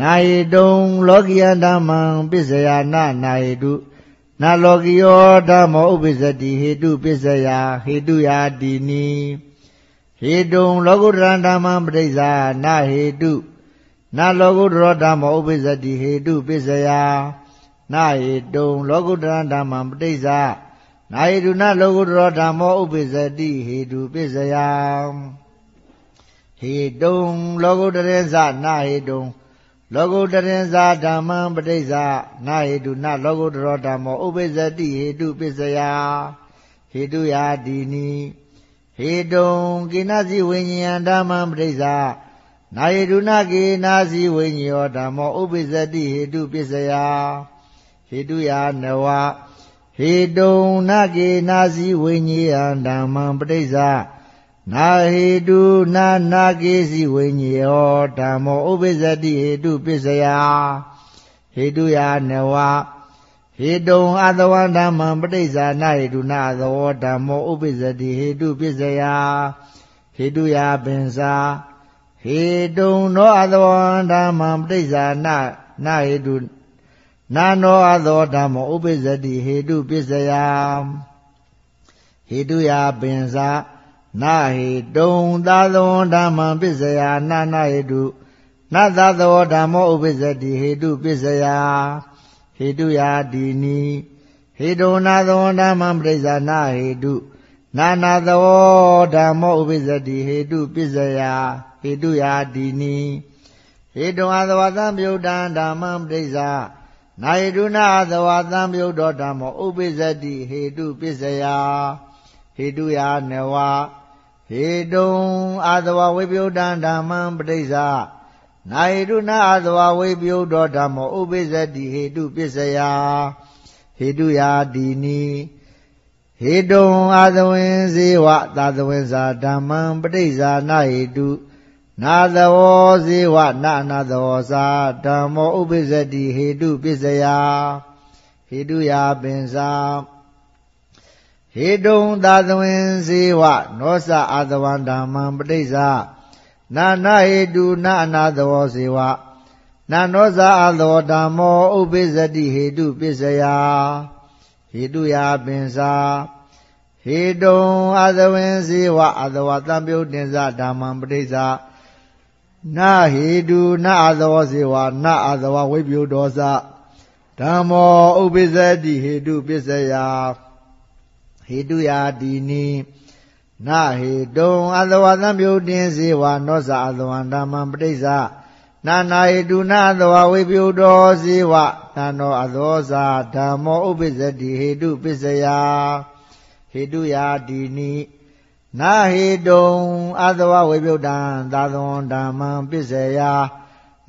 နာယတုံ လောကိယဓမ္မံပစ္စယနာနာယတုနာလောကိယောဓမ္မောဥပိစ္စတိဟေတုပစ္စယဟေတုယာတိနိဟေတုံလောကုတ္တရဓမ္မံပရိစ္ဆာနာဟေတုနာလောကုတ္တရဓမ္မောဥပိစ္စတိဟေတုပစ္စယနာဟေတုံ လောကုတ္တရဓမ္မံပရိစ္ဆာနာယတုနာလောကုတ္တရဓမ္မောဥပိစ္စတိဟေတုပစ္စယဟေတုံလောကုတ္တရေသနာဟေတုံလောကုတရင်္စာဓမ္မံပဋိစ္စာနာဟေတုနာလောကုတရောဓမ္မောဥပိစ္ဆတိဟေတုပစ္စယဟေတုယာဒီနီဟေတုံကိနစီဝိညာဉ်ဓမ္မံပဋိစ္စာနာယေတုနာကိနာစီဝိညောဓမ္မောဥပိစ္စတိဟေတုပစ္စယဟေတုယာနဝဟေတုံနာကိနာစီဝိညာဉ်ဓမ္မံပဋိစ္စာနာဟိတုနာနာကိစီဝိညေယောဓမ္မောဥပိစ္စတိဟိတုပစ္စယဟိတုယာနဝဟိတုံအသဝဓမ္မံပဋိစ္ဆာနာဟိတုနာသဝဓမ္မောဥပိစ္စတိဟိတုပစ္စယဟိတုယာပင်စာဟိတုံနောအသဝဓမ္မံပဋိစ္ဆာနာနာဟိတုနာနောအသောဓမ္မောဥပိစ္စတိဟိတုပစ္စယဟိတုယာပင်စာနာဟိတုံသာသောဓမ္မံပစ္စယနာနာဟိတုနသာသောဓမ္မောဥပစ္စတိဟိတုပစ္စယဟိတုယာဒီနိဟိတုနာသောဓမ္မံပရိစ္ဆာနာဟိတုနာနာသောဓမ္မောဥပစ္စတိဟိတုပစ္စယဟိတုယာဒီနိဟိတုအသဝသံပြုတ်တံဓမ္မံပရိစ္ဆာနာယတုနာသဝသံပြုတ်တော်ဓမ္မောဥပစ္စတိဟေတုပစ္စယဟေတုယာနဝဟေတုံအာသဝဝိပယုတံဓမ္မံပဋိစ္စာနာယတုနာအာသဝဝိပယုတောဓမ္မောဥပိစ္ဆတိဟေတုပစ္စယဟေတုယာဒီနီဟေတုံအာသဝင်ဇေဝသာသဝင်စာဓမ္မံပဋိစ္စာနာဟေတုနာသဝောဇေဝနာနာသဝောစာဓမ္မောဥပိစ္ဆတိဟေတုပစ္စယဟေတုယာပင်စာဟေတုံသာသဝင်ဇေဝနောစအာသဝံဓမ္မံပဋိစ္စနာနာဟေတုနာအနာသဝဇေဝနာနောဇာအာသောဓမ္မောဥပိသတိဟေတုပစ္စယဟေတုယာပင်စာဟေတုံအာသဝင်ဇေဝအာသဝတံပြုတ်တင်စာဓမ္မံပဋိစ္စနာဟေတုနာအာသောဇေဝနာအာသဝဝိပယုဒောစဓမ္မောဥပိသတိဟေတုပစ္စယဟေတုယာဒီနိနာဟေတုံအသဝသံမြုတ်တင်စေဝါနောဇာအသဝန္တမံပဋိစ္ဆာနာနာဟေတုနာသဝဝေပြုတော်စေဝသံတော်အသောဇာဓမ္မောဥပိစ္ဆတိဟေတုပစ္စယဟေတုယာဒီနိနာဟေတုံအသဝဝိပုဒ္ဒံသာသဝဓမ္မံပစ္စယ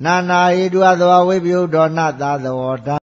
နာနာဟေတုအသဝဝိပုဒ္ဒောနသာသဝဓ